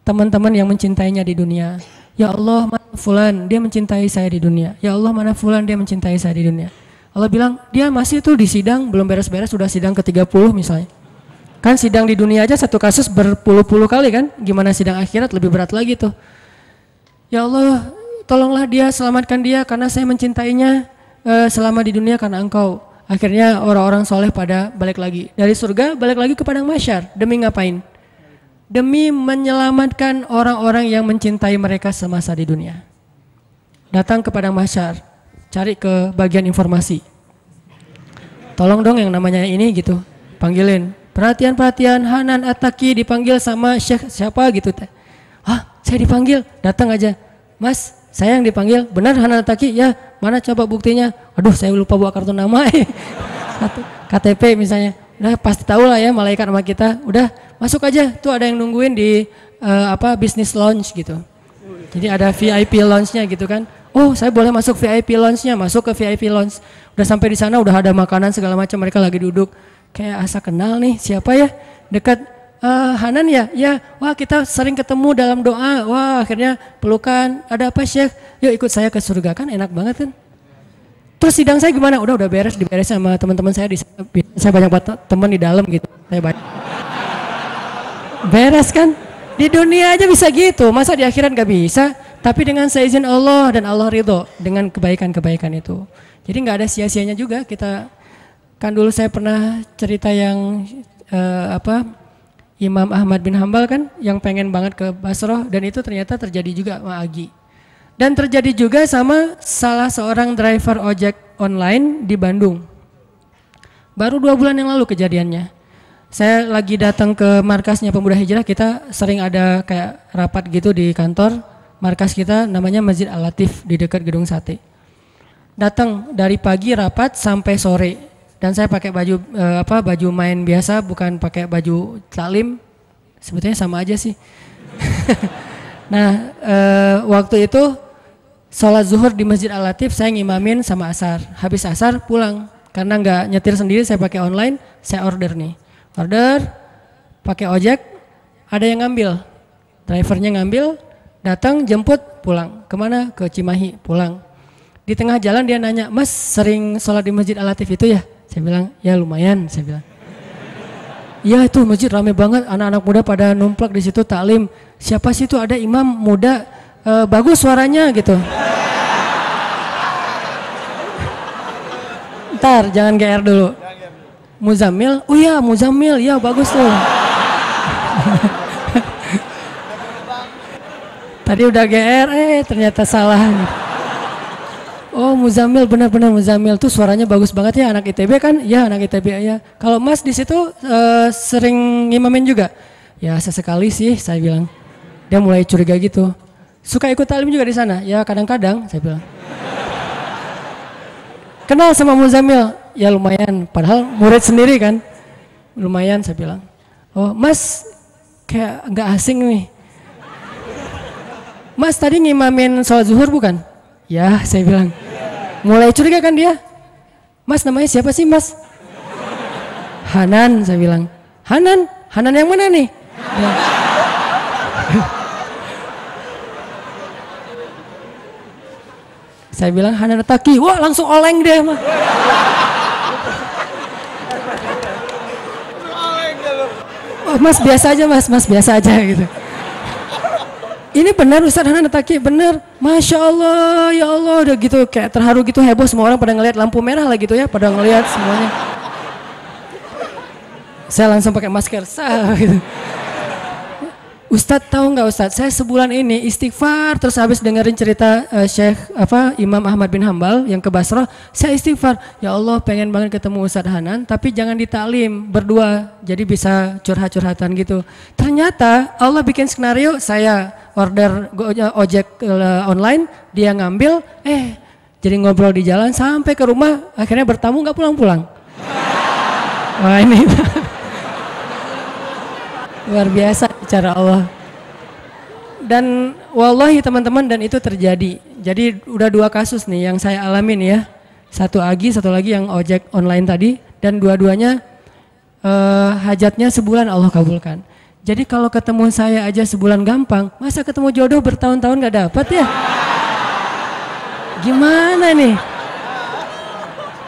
teman-teman yang mencintainya di dunia. Ya Allah mana fulan dia mencintai saya di dunia. Ya Allah mana fulan dia mencintai saya di dunia. Allah bilang dia masih tuh di sidang belum beres-beres sudah sidang ke-30 misalnya. Kan sidang di dunia aja satu kasus berpuluh-puluh kali kan. Gimana sidang akhirat lebih berat lagi tuh. Ya Allah tolonglah dia selamatkan dia karena saya mencintainya uh, selama di dunia karena engkau. Akhirnya orang-orang soleh pada balik lagi. Dari surga balik lagi ke padang masyar. Demi ngapain? Demi menyelamatkan orang-orang yang mencintai mereka semasa di dunia. Datang ke padang masyar. Cari ke bagian informasi. Tolong dong yang namanya ini gitu. Panggilin. Perhatian-perhatian Hanan Ataki dipanggil sama Syekh siapa gitu ah Hah, saya dipanggil. Datang aja. Mas, saya yang dipanggil, benar Hanataki? Ya, mana coba buktinya? Aduh, saya lupa bawa kartu nama. Eh. Satu, KTP misalnya. Udah pasti tahu lah ya malaikat sama kita. Udah masuk aja, tuh ada yang nungguin di uh, apa bisnis lounge gitu. Jadi ada VIP lounge-nya gitu kan. Oh, saya boleh masuk VIP lounge-nya, masuk ke VIP lounge. Udah sampai di sana udah ada makanan segala macam, mereka lagi duduk. Kayak asa kenal nih, siapa ya? Dekat uh, Hanan ya? Ya, wah kita sering ketemu dalam doa. Wah akhirnya pelukan, ada apa Syekh? Yuk ikut saya ke surga kan enak banget kan? Terus sidang saya gimana? Udah udah beres, diberes sama teman-teman saya di saya banyak teman di dalam gitu. Saya banyak. Beres kan? Di dunia aja bisa gitu, masa di akhirat gak bisa? Tapi dengan seizin Allah dan Allah ridho dengan kebaikan-kebaikan itu. Jadi nggak ada sia-sianya juga kita kan dulu saya pernah cerita yang uh, apa Imam Ahmad bin Hambal kan yang pengen banget ke Basroh dan itu ternyata terjadi juga sama Agi. Dan terjadi juga sama salah seorang driver ojek online di Bandung. Baru dua bulan yang lalu kejadiannya. Saya lagi datang ke markasnya Pemuda Hijrah, kita sering ada kayak rapat gitu di kantor. Markas kita namanya Masjid Al-Latif di dekat Gedung Sate. Datang dari pagi rapat sampai sore dan saya pakai baju uh, apa baju main biasa bukan pakai baju taklim sebetulnya sama aja sih nah uh, waktu itu sholat zuhur di masjid al latif saya ngimamin sama asar habis asar pulang karena nggak nyetir sendiri saya pakai online saya order nih order pakai ojek ada yang ngambil drivernya ngambil datang jemput pulang kemana ke Cimahi pulang di tengah jalan dia nanya mas sering sholat di masjid al latif itu ya saya bilang, ya lumayan, saya bilang. ya itu masjid ramai banget, anak-anak muda pada numplak di situ taklim. Siapa sih itu ada imam muda, e, bagus suaranya gitu. Ntar, jangan GR dulu. Muzamil, oh iya Muzamil, ya bagus tuh. Tadi udah GR, eh ternyata salah. Oh Muzamil benar-benar Muzamil tuh suaranya bagus banget ya anak ITB kan? Ya anak ITB ya. Kalau Mas di situ uh, sering ngimamin juga? Ya sesekali sih saya bilang. Dia mulai curiga gitu. Suka ikut talim juga di sana? Ya kadang-kadang saya bilang. Kenal sama Muzamil? Ya lumayan. Padahal murid sendiri kan? Lumayan saya bilang. Oh Mas kayak nggak asing nih. Mas tadi ngimamin sholat zuhur bukan? Ya, saya bilang. Mulai curiga kan dia? Mas namanya siapa sih mas? Hanan, saya bilang. Hanan? Hanan yang mana nih? Ya. saya bilang Hanan Taki. Wah langsung oleng deh mah. Oh, mas biasa aja mas, mas biasa aja gitu ini benar Ustadz Hanan Taki benar Masya Allah ya Allah udah gitu kayak terharu gitu heboh semua orang pada ngelihat lampu merah lah gitu ya pada ngelihat semuanya saya langsung pakai masker sah gitu. Ustadz tahu nggak Ustadz, saya sebulan ini istighfar terus habis dengerin cerita uh, Syekh apa Imam Ahmad bin Hambal yang ke Basrah, saya istighfar. Ya Allah pengen banget ketemu Ustadz Hanan, tapi jangan ditaklim berdua, jadi bisa curhat-curhatan gitu. Ternyata Allah bikin skenario saya order ojek eh, online, dia ngambil, eh jadi ngobrol di jalan sampai ke rumah akhirnya bertamu nggak pulang-pulang. Wah ini luar biasa cara Allah. Dan wallahi teman-teman dan itu terjadi. Jadi udah dua kasus nih yang saya alamin ya. Satu lagi, satu lagi yang ojek online tadi dan dua-duanya eh, hajatnya sebulan Allah kabulkan. Jadi kalau ketemu saya aja sebulan gampang, masa ketemu jodoh bertahun-tahun gak dapat ya? Gimana nih?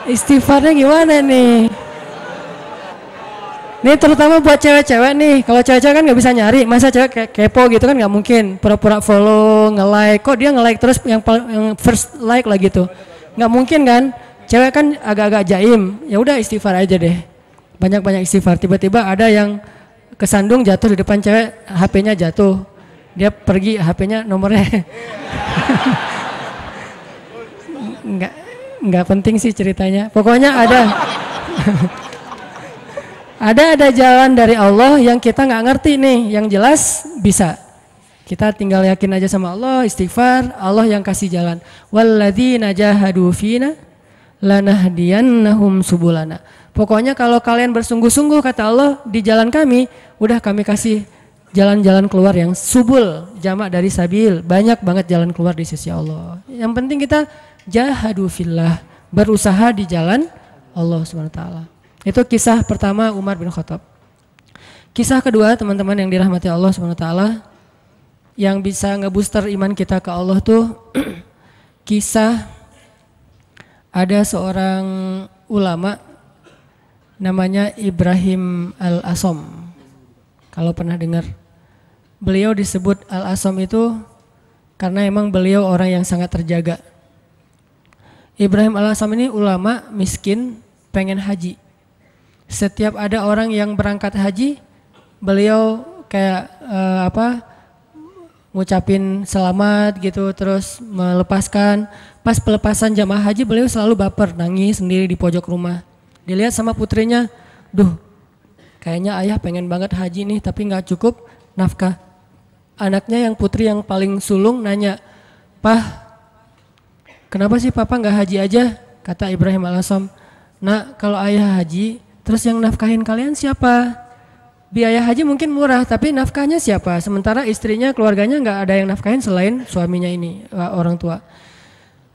Istighfarnya gimana nih? Nih terutama buat cewek-cewek nih, kalau cewek-cewek kan nggak bisa nyari, masa cewek ke kepo gitu kan gak mungkin, pura-pura follow, nge-like, kok dia nge-like terus yang, yang first like lah gitu, Gak mungkin kan? Cewek kan agak-agak jaim, ya udah istighfar aja deh, banyak-banyak istighfar. Tiba-tiba ada yang kesandung jatuh di depan cewek, HP-nya jatuh. Dia pergi HP-nya nomornya. nggak nggak penting sih ceritanya. Pokoknya ada ada ada jalan dari Allah yang kita nggak ngerti nih. Yang jelas bisa. Kita tinggal yakin aja sama Allah, istighfar, Allah yang kasih jalan. Walladzina jahadu fina lanahdiyannahum subulana. Pokoknya kalau kalian bersungguh-sungguh kata Allah di jalan kami, udah kami kasih jalan-jalan keluar yang subul, jamak dari sabil. Banyak banget jalan keluar di sisi Allah. Yang penting kita jahadu fillah, berusaha di jalan Allah Subhanahu taala. Itu kisah pertama Umar bin Khattab. Kisah kedua teman-teman yang dirahmati Allah Subhanahu taala yang bisa ngebooster iman kita ke Allah tuh kisah ada seorang ulama namanya Ibrahim Al-Asom. Kalau pernah dengar. Beliau disebut Al-Asom itu karena emang beliau orang yang sangat terjaga. Ibrahim Al-Asom ini ulama, miskin, pengen haji. Setiap ada orang yang berangkat haji, beliau kayak uh, apa ngucapin selamat gitu terus melepaskan pas pelepasan jamaah haji beliau selalu baper nangis sendiri di pojok rumah Dilihat sama putrinya, duh kayaknya ayah pengen banget haji nih tapi nggak cukup nafkah. Anaknya yang putri yang paling sulung nanya, Pah, kenapa sih papa nggak haji aja? Kata Ibrahim al Asam. nak kalau ayah haji, terus yang nafkahin kalian siapa? Biaya haji mungkin murah, tapi nafkahnya siapa? Sementara istrinya, keluarganya nggak ada yang nafkahin selain suaminya ini, e, orang tua.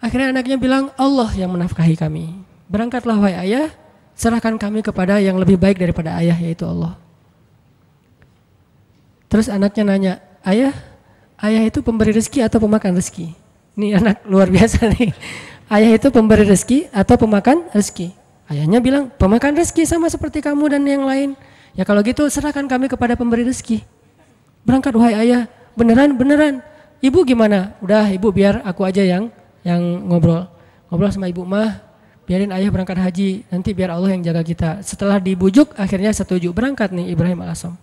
Akhirnya anaknya bilang, Allah yang menafkahi kami. Berangkatlah wahai ayah, serahkan kami kepada yang lebih baik daripada ayah yaitu Allah. Terus anaknya nanya, ayah, ayah itu pemberi rezeki atau pemakan rezeki? Ini anak luar biasa nih. Ayah itu pemberi rezeki atau pemakan rezeki? Ayahnya bilang, pemakan rezeki sama seperti kamu dan yang lain. Ya kalau gitu serahkan kami kepada pemberi rezeki. Berangkat wahai ayah, beneran, beneran. Ibu gimana? Udah ibu biar aku aja yang yang ngobrol. Ngobrol sama ibu mah, biarin ayah berangkat haji, nanti biar Allah yang jaga kita. Setelah dibujuk, akhirnya setuju berangkat nih Ibrahim Al-Asom.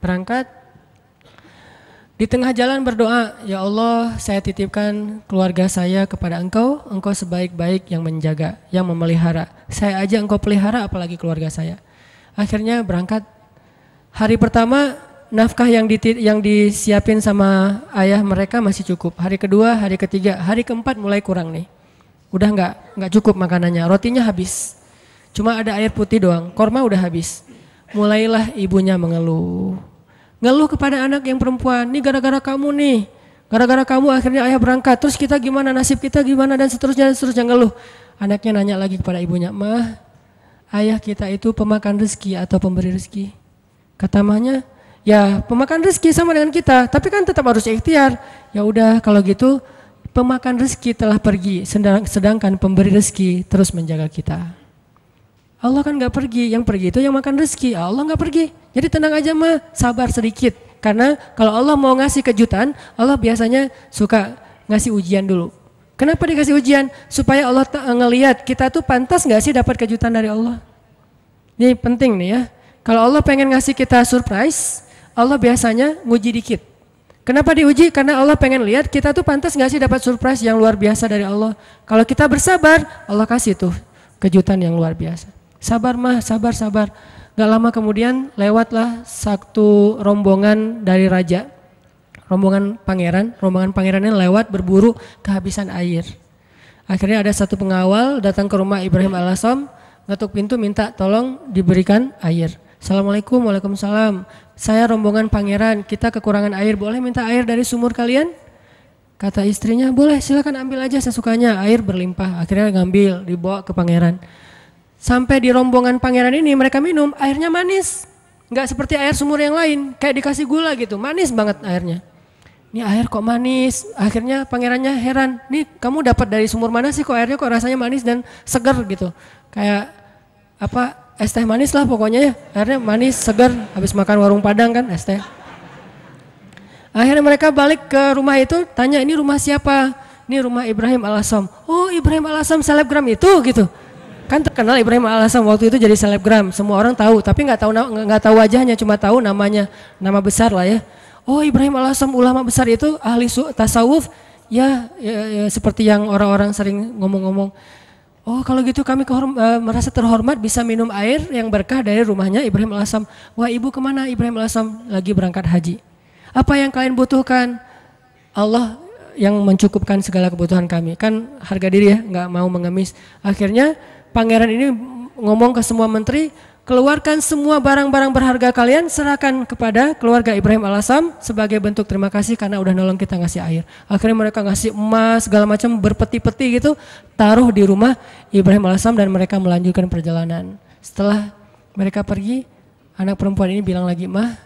Berangkat, di tengah jalan berdoa, Ya Allah saya titipkan keluarga saya kepada engkau, engkau sebaik-baik yang menjaga, yang memelihara. Saya aja engkau pelihara apalagi keluarga saya. Akhirnya berangkat, hari pertama nafkah yang di, yang disiapin sama ayah mereka masih cukup. Hari kedua, hari ketiga, hari keempat mulai kurang nih udah nggak nggak cukup makanannya, rotinya habis. Cuma ada air putih doang, korma udah habis. Mulailah ibunya mengeluh. Ngeluh kepada anak yang perempuan, ini gara-gara kamu nih. Gara-gara kamu akhirnya ayah berangkat, terus kita gimana, nasib kita gimana, dan seterusnya, dan seterusnya ngeluh. Anaknya nanya lagi kepada ibunya, Mah, ayah kita itu pemakan rezeki atau pemberi rezeki? Kata mahnya, ya pemakan rezeki sama dengan kita, tapi kan tetap harus ikhtiar. Ya udah, kalau gitu Pemakan rezeki telah pergi, sedangkan pemberi rezeki terus menjaga kita. Allah kan nggak pergi, yang pergi itu yang makan rezeki. Ah, Allah nggak pergi, jadi tenang aja mah, sabar sedikit. Karena kalau Allah mau ngasih kejutan, Allah biasanya suka ngasih ujian dulu. Kenapa dikasih ujian? Supaya Allah ngelihat kita tuh pantas nggak sih dapat kejutan dari Allah. Ini penting nih ya. Kalau Allah pengen ngasih kita surprise, Allah biasanya nguji dikit. Kenapa diuji? Karena Allah pengen lihat kita tuh pantas nggak sih dapat surprise yang luar biasa dari Allah. Kalau kita bersabar, Allah kasih tuh kejutan yang luar biasa. Sabar mah, sabar, sabar. Gak lama kemudian lewatlah satu rombongan dari raja. Rombongan pangeran, rombongan pangerannya lewat berburu kehabisan air. Akhirnya ada satu pengawal datang ke rumah Ibrahim al Asom, ngetuk pintu minta tolong diberikan air. Assalamualaikum, waalaikumsalam. Saya rombongan pangeran, kita kekurangan air, boleh minta air dari sumur kalian? Kata istrinya, boleh silakan ambil aja sesukanya, air berlimpah. Akhirnya ngambil, dibawa ke pangeran. Sampai di rombongan pangeran ini mereka minum, airnya manis. Nggak seperti air sumur yang lain, kayak dikasih gula gitu, manis banget airnya. Ini air kok manis, akhirnya pangerannya heran, nih kamu dapat dari sumur mana sih kok airnya kok rasanya manis dan segar gitu. Kayak apa es teh manis lah pokoknya ya. Akhirnya manis, segar, habis makan warung Padang kan es teh. Akhirnya mereka balik ke rumah itu, tanya ini rumah siapa? Ini rumah Ibrahim Al-Assam. Oh Ibrahim al selebgram itu gitu. Kan terkenal Ibrahim al waktu itu jadi selebgram, semua orang tahu, tapi nggak tahu nggak tahu wajahnya, cuma tahu namanya, nama besar lah ya. Oh Ibrahim al ulama besar itu ahli tasawuf, ya, ya, ya seperti yang orang-orang sering ngomong-ngomong Oh kalau gitu kami kehorm, uh, merasa terhormat bisa minum air yang berkah dari rumahnya Ibrahim Al-Asam. Wah ibu kemana Ibrahim Al-Asam? Lagi berangkat haji. Apa yang kalian butuhkan? Allah yang mencukupkan segala kebutuhan kami. Kan harga diri ya, nggak mau mengemis. Akhirnya pangeran ini ngomong ke semua menteri, keluarkan semua barang-barang berharga kalian, serahkan kepada keluarga Ibrahim Al-Asam sebagai bentuk terima kasih karena udah nolong kita ngasih air. Akhirnya mereka ngasih emas, segala macam berpeti-peti gitu, taruh di rumah Ibrahim Al-Asam dan mereka melanjutkan perjalanan. Setelah mereka pergi, anak perempuan ini bilang lagi, mah,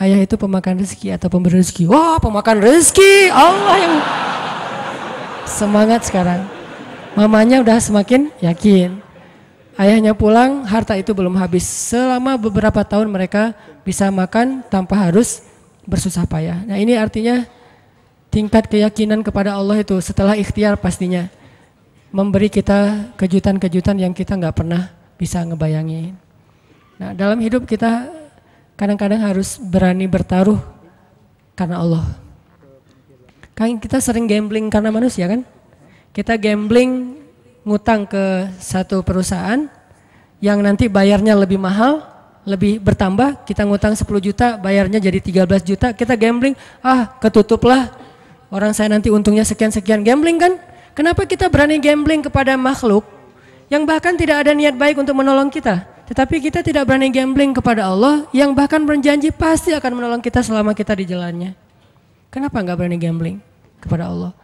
ayah itu pemakan rezeki atau pemberi rezeki. Wah, pemakan rezeki, Allah yang semangat sekarang. Mamanya udah semakin yakin. Ayahnya pulang, harta itu belum habis. Selama beberapa tahun mereka bisa makan tanpa harus bersusah payah. Nah ini artinya tingkat keyakinan kepada Allah itu setelah ikhtiar pastinya memberi kita kejutan-kejutan yang kita nggak pernah bisa ngebayangi. Nah dalam hidup kita kadang-kadang harus berani bertaruh karena Allah. Kan kita sering gambling karena manusia kan? Kita gambling ngutang ke satu perusahaan yang nanti bayarnya lebih mahal, lebih bertambah, kita ngutang 10 juta, bayarnya jadi 13 juta, kita gambling, ah ketutuplah orang saya nanti untungnya sekian-sekian, gambling kan? Kenapa kita berani gambling kepada makhluk yang bahkan tidak ada niat baik untuk menolong kita? Tetapi kita tidak berani gambling kepada Allah yang bahkan berjanji pasti akan menolong kita selama kita di jalannya. Kenapa nggak berani gambling kepada Allah?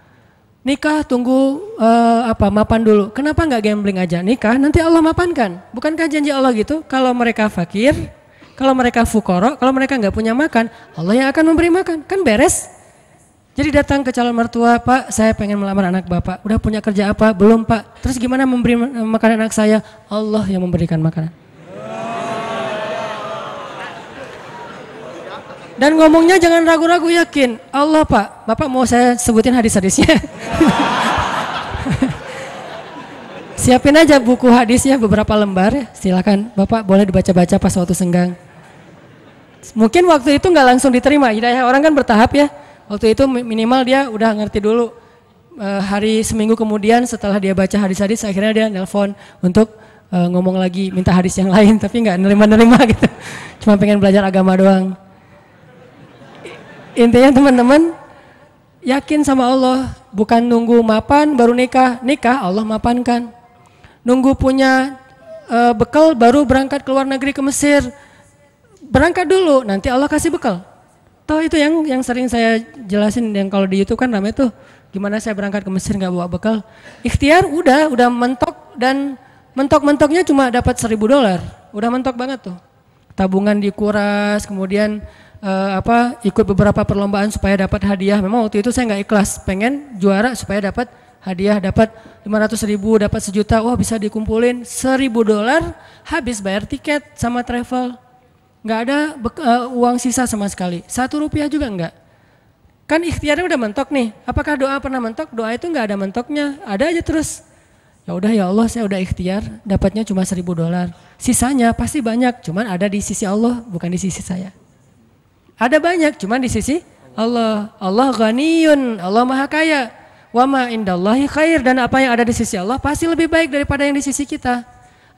nikah tunggu uh, apa mapan dulu. Kenapa nggak gambling aja nikah? Nanti Allah mapankan. Bukankah janji Allah gitu? Kalau mereka fakir, kalau mereka fukoro, kalau mereka nggak punya makan, Allah yang akan memberi makan. Kan beres. Jadi datang ke calon mertua, Pak, saya pengen melamar anak Bapak. Udah punya kerja apa? Belum, Pak. Terus gimana memberi makan anak saya? Allah yang memberikan makanan. Dan ngomongnya jangan ragu-ragu yakin. Allah pak, bapak mau saya sebutin hadis-hadisnya. Siapin aja buku hadisnya beberapa lembar ya. Silakan bapak boleh dibaca-baca pas waktu senggang. Mungkin waktu itu nggak langsung diterima. Ya, orang kan bertahap ya. Waktu itu minimal dia udah ngerti dulu. Eh, hari seminggu kemudian setelah dia baca hadis-hadis akhirnya dia nelpon untuk eh, ngomong lagi minta hadis yang lain tapi nggak nerima-nerima gitu. Cuma pengen belajar agama doang intinya teman-teman yakin sama Allah, bukan nunggu mapan baru nikah. Nikah Allah mapankan. Nunggu punya e, bekal baru berangkat ke luar negeri ke Mesir. Berangkat dulu, nanti Allah kasih bekal. toh itu yang yang sering saya jelasin yang kalau di YouTube kan ramai tuh gimana saya berangkat ke Mesir nggak bawa bekal. Ikhtiar udah, udah mentok dan mentok-mentoknya cuma dapat seribu dolar. Udah mentok banget tuh. Tabungan dikuras, kemudian uh, apa ikut beberapa perlombaan supaya dapat hadiah. Memang waktu itu saya nggak ikhlas, pengen juara supaya dapat hadiah, dapat 500 ribu, dapat sejuta, wah bisa dikumpulin seribu dolar, habis bayar tiket sama travel. Nggak ada uh, uang sisa sama sekali, satu rupiah juga nggak. Kan ikhtiarnya udah mentok nih, apakah doa pernah mentok? Doa itu nggak ada mentoknya, ada aja terus. Ya udah ya Allah saya udah ikhtiar, dapatnya cuma seribu dolar. Sisanya pasti banyak, cuman ada di sisi Allah, bukan di sisi saya. Ada banyak, cuma di sisi Allah. Allah ghaniyun, Allah maha kaya. Wa ma indallahi khair dan apa yang ada di sisi Allah pasti lebih baik daripada yang di sisi kita.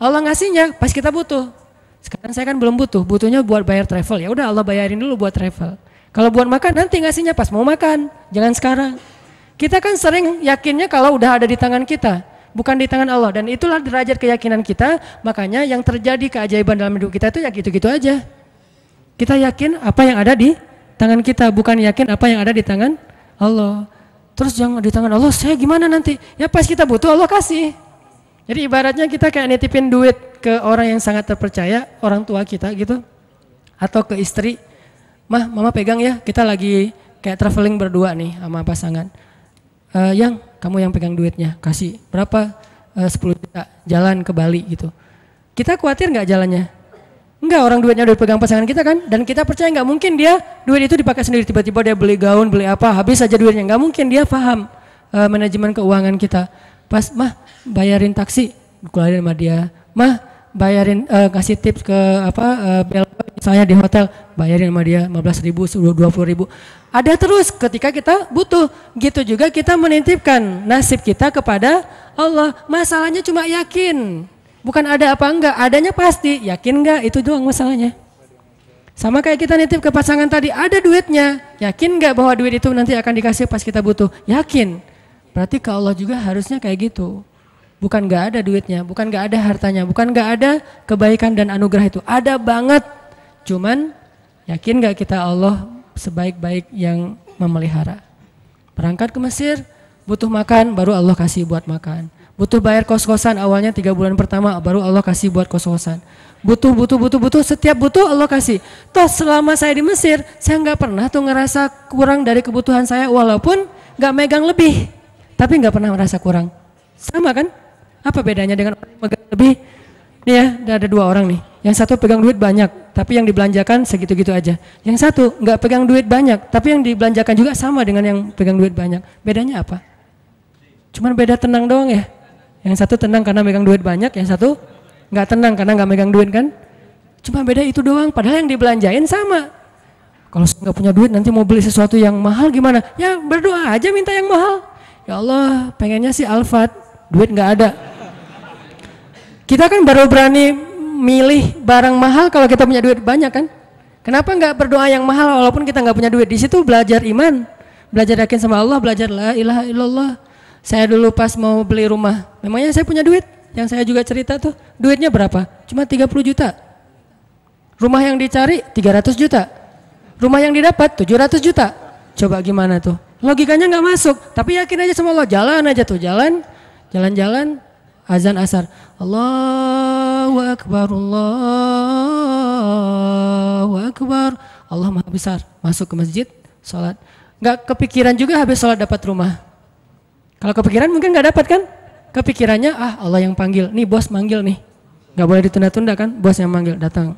Allah ngasihnya pas kita butuh. Sekarang saya kan belum butuh, butuhnya buat bayar travel. Ya udah Allah bayarin dulu buat travel. Kalau buat makan nanti ngasihnya pas mau makan, jangan sekarang. Kita kan sering yakinnya kalau udah ada di tangan kita, bukan di tangan Allah dan itulah derajat keyakinan kita. Makanya yang terjadi keajaiban dalam hidup kita itu ya gitu-gitu aja. Kita yakin apa yang ada di tangan kita, bukan yakin apa yang ada di tangan Allah. Terus yang di tangan Allah, saya gimana nanti? Ya pas kita butuh Allah kasih. Jadi ibaratnya kita kayak nitipin duit ke orang yang sangat terpercaya, orang tua kita gitu. Atau ke istri, mah mama pegang ya, kita lagi kayak traveling berdua nih sama pasangan. uh, yang kamu yang pegang duitnya, kasih berapa? Eh, uh, 10 juta, jalan ke Bali gitu. Kita khawatir nggak jalannya? Enggak, orang duitnya udah dipegang pasangan kita kan? Dan kita percaya enggak mungkin dia duit itu dipakai sendiri tiba-tiba dia beli gaun, beli apa, habis saja duitnya. enggak mungkin dia paham uh, manajemen keuangan kita. Pas mah bayarin taksi, keluarin sama dia. Mah bayarin uh, kasih tips ke apa uh, eh, saya di hotel bayarin sama dia 15.000 ribu 20 ribu ada terus ketika kita butuh gitu juga kita menitipkan nasib kita kepada Allah masalahnya cuma yakin Bukan ada apa enggak, adanya pasti. Yakin enggak? Itu doang masalahnya. Sama kayak kita nitip ke pasangan tadi, ada duitnya. Yakin enggak bahwa duit itu nanti akan dikasih pas kita butuh? Yakin. Berarti ke Allah juga harusnya kayak gitu. Bukan enggak ada duitnya, bukan enggak ada hartanya, bukan enggak ada kebaikan dan anugerah itu. Ada banget. Cuman yakin enggak kita Allah sebaik-baik yang memelihara. Perangkat ke Mesir, butuh makan, baru Allah kasih buat makan. Butuh bayar kos-kosan awalnya tiga bulan pertama baru Allah kasih buat kos-kosan. Butuh, butuh, butuh, butuh. Setiap butuh Allah kasih. Toh selama saya di Mesir, saya nggak pernah tuh ngerasa kurang dari kebutuhan saya walaupun nggak megang lebih. Tapi nggak pernah merasa kurang. Sama kan? Apa bedanya dengan orang yang megang lebih? Nih ya, ada dua orang nih. Yang satu pegang duit banyak, tapi yang dibelanjakan segitu-gitu aja. Yang satu nggak pegang duit banyak, tapi yang dibelanjakan juga sama dengan yang pegang duit banyak. Bedanya apa? Cuman beda tenang doang ya. Yang satu tenang karena megang duit banyak, yang satu nggak tenang karena nggak megang duit kan. Cuma beda itu doang, padahal yang dibelanjain sama. Kalau nggak punya duit nanti mau beli sesuatu yang mahal gimana? Ya berdoa aja minta yang mahal. Ya Allah, pengennya sih Alfat, duit nggak ada. Kita kan baru berani milih barang mahal kalau kita punya duit banyak kan? Kenapa nggak berdoa yang mahal walaupun kita nggak punya duit? Di situ belajar iman, belajar yakin sama Allah, belajar la ilaha illallah saya dulu pas mau beli rumah, memangnya saya punya duit? Yang saya juga cerita tuh, duitnya berapa? Cuma 30 juta. Rumah yang dicari 300 juta. Rumah yang didapat 700 juta. Coba gimana tuh? Logikanya nggak masuk, tapi yakin aja sama Allah, jalan aja tuh, jalan, jalan-jalan, azan asar. Allahu Akbar, Allahu Akbar. Allah Maha Besar, masuk ke masjid, sholat. Nggak kepikiran juga habis sholat dapat rumah. Kalau kepikiran mungkin nggak dapat kan? Kepikirannya ah Allah yang panggil. Nih bos manggil nih. Nggak boleh ditunda-tunda kan? Bos yang manggil datang.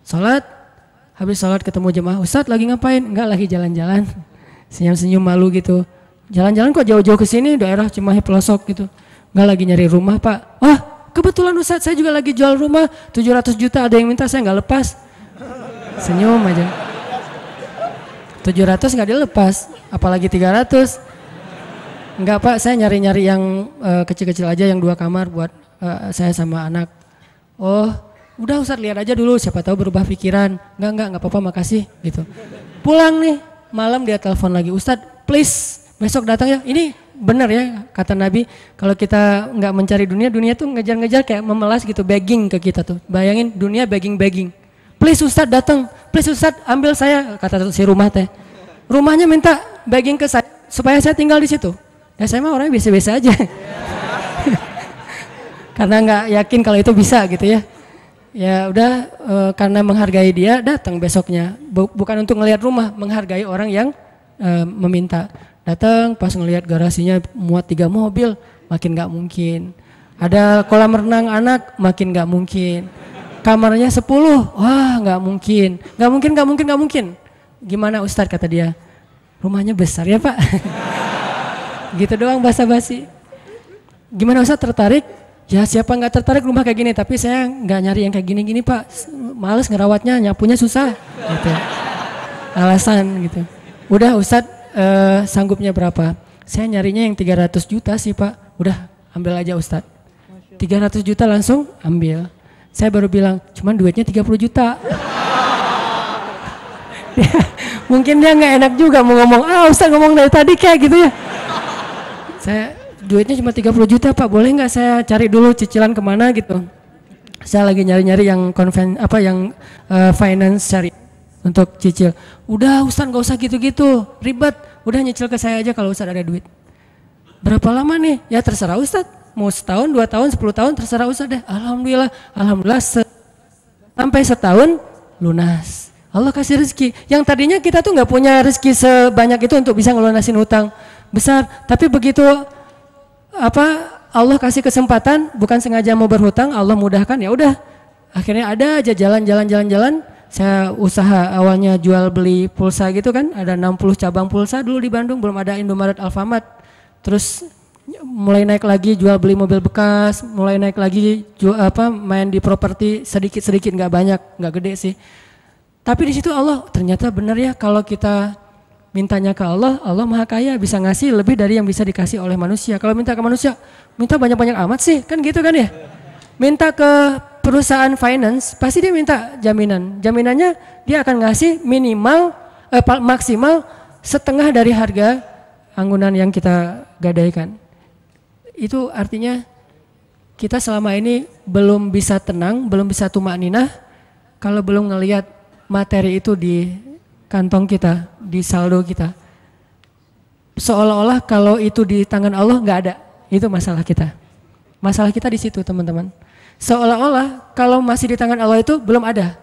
Sholat, habis sholat ketemu jemaah. Ustadz lagi ngapain? Nggak lagi jalan-jalan. Senyum-senyum malu gitu. Jalan-jalan kok jauh-jauh ke sini daerah Cimahi pelosok gitu. Nggak lagi nyari rumah pak. Wah oh, kebetulan Ustadz saya juga lagi jual rumah 700 juta ada yang minta saya nggak lepas. Senyum aja. 700 nggak dilepas, apalagi 300 Enggak Pak, saya nyari-nyari yang eh, kecil-kecil uh, aja yang dua kamar buat uh, saya sama anak. Oh, udah Ustaz lihat aja dulu siapa tahu berubah pikiran. Enggak, enggak, enggak apa-apa makasih gitu. Pulang nih, malam dia telepon lagi. Ustaz, please besok datang ya. Ini benar ya kata Nabi, kalau kita enggak mencari dunia, dunia tuh ngejar-ngejar kayak memelas gitu, begging ke kita tuh. Bayangin dunia begging-begging. Please Ustaz datang, please Ustaz ambil saya kata si rumah teh. Rumahnya minta begging ke saya supaya saya tinggal di situ. Ya saya mah orangnya biasa-biasa aja. karena nggak yakin kalau itu bisa gitu ya. Ya udah e, karena menghargai dia datang besoknya. Bukan untuk ngelihat rumah, menghargai orang yang e, meminta. Datang pas ngelihat garasinya muat tiga mobil, makin nggak mungkin. Ada kolam renang anak, makin nggak mungkin. Kamarnya sepuluh, wah nggak mungkin. Nggak mungkin, nggak mungkin, nggak mungkin. Gimana Ustadz kata dia, rumahnya besar ya Pak. gitu doang basa-basi. Gimana Ustaz tertarik? Ya siapa nggak tertarik rumah kayak gini, tapi saya nggak nyari yang kayak gini-gini Pak. Males ngerawatnya, nyapunya susah. Gitu. Alasan gitu. Udah Ustaz eh, sanggupnya berapa? Saya nyarinya yang 300 juta sih Pak. Udah ambil aja Ustaz. 300 juta langsung ambil. Saya baru bilang, cuman duitnya 30 juta. mungkin dia nggak enak juga mau ngomong, ah ustad ngomong dari tadi kayak gitu ya saya duitnya cuma 30 juta pak boleh nggak saya cari dulu cicilan kemana gitu saya lagi nyari-nyari yang konven apa yang uh, finance cari untuk cicil udah Ustaz nggak usah gitu-gitu ribet udah nyicil ke saya aja kalau Ustaz ada duit berapa lama nih ya terserah Ustaz mau setahun dua tahun sepuluh tahun terserah Ustaz deh Alhamdulillah Alhamdulillah se sampai setahun lunas Allah kasih rezeki yang tadinya kita tuh nggak punya rezeki sebanyak itu untuk bisa ngelunasin hutang besar. Tapi begitu apa Allah kasih kesempatan, bukan sengaja mau berhutang, Allah mudahkan ya udah. Akhirnya ada aja jalan-jalan-jalan-jalan. Saya usaha awalnya jual beli pulsa gitu kan, ada 60 cabang pulsa dulu di Bandung, belum ada Indomaret Alfamart. Terus mulai naik lagi jual beli mobil bekas, mulai naik lagi jual, apa main di properti sedikit-sedikit nggak banyak, nggak gede sih. Tapi di situ Allah ternyata benar ya kalau kita mintanya ke Allah, Allah maha kaya bisa ngasih lebih dari yang bisa dikasih oleh manusia. Kalau minta ke manusia, minta banyak-banyak amat sih, kan gitu kan ya. Minta ke perusahaan finance, pasti dia minta jaminan. Jaminannya dia akan ngasih minimal, eh, maksimal setengah dari harga anggunan yang kita gadaikan. Itu artinya kita selama ini belum bisa tenang, belum bisa tumak ninah, kalau belum ngelihat materi itu di kantong kita, di saldo kita. Seolah-olah kalau itu di tangan Allah nggak ada, itu masalah kita. Masalah kita di situ teman-teman. Seolah-olah kalau masih di tangan Allah itu belum ada.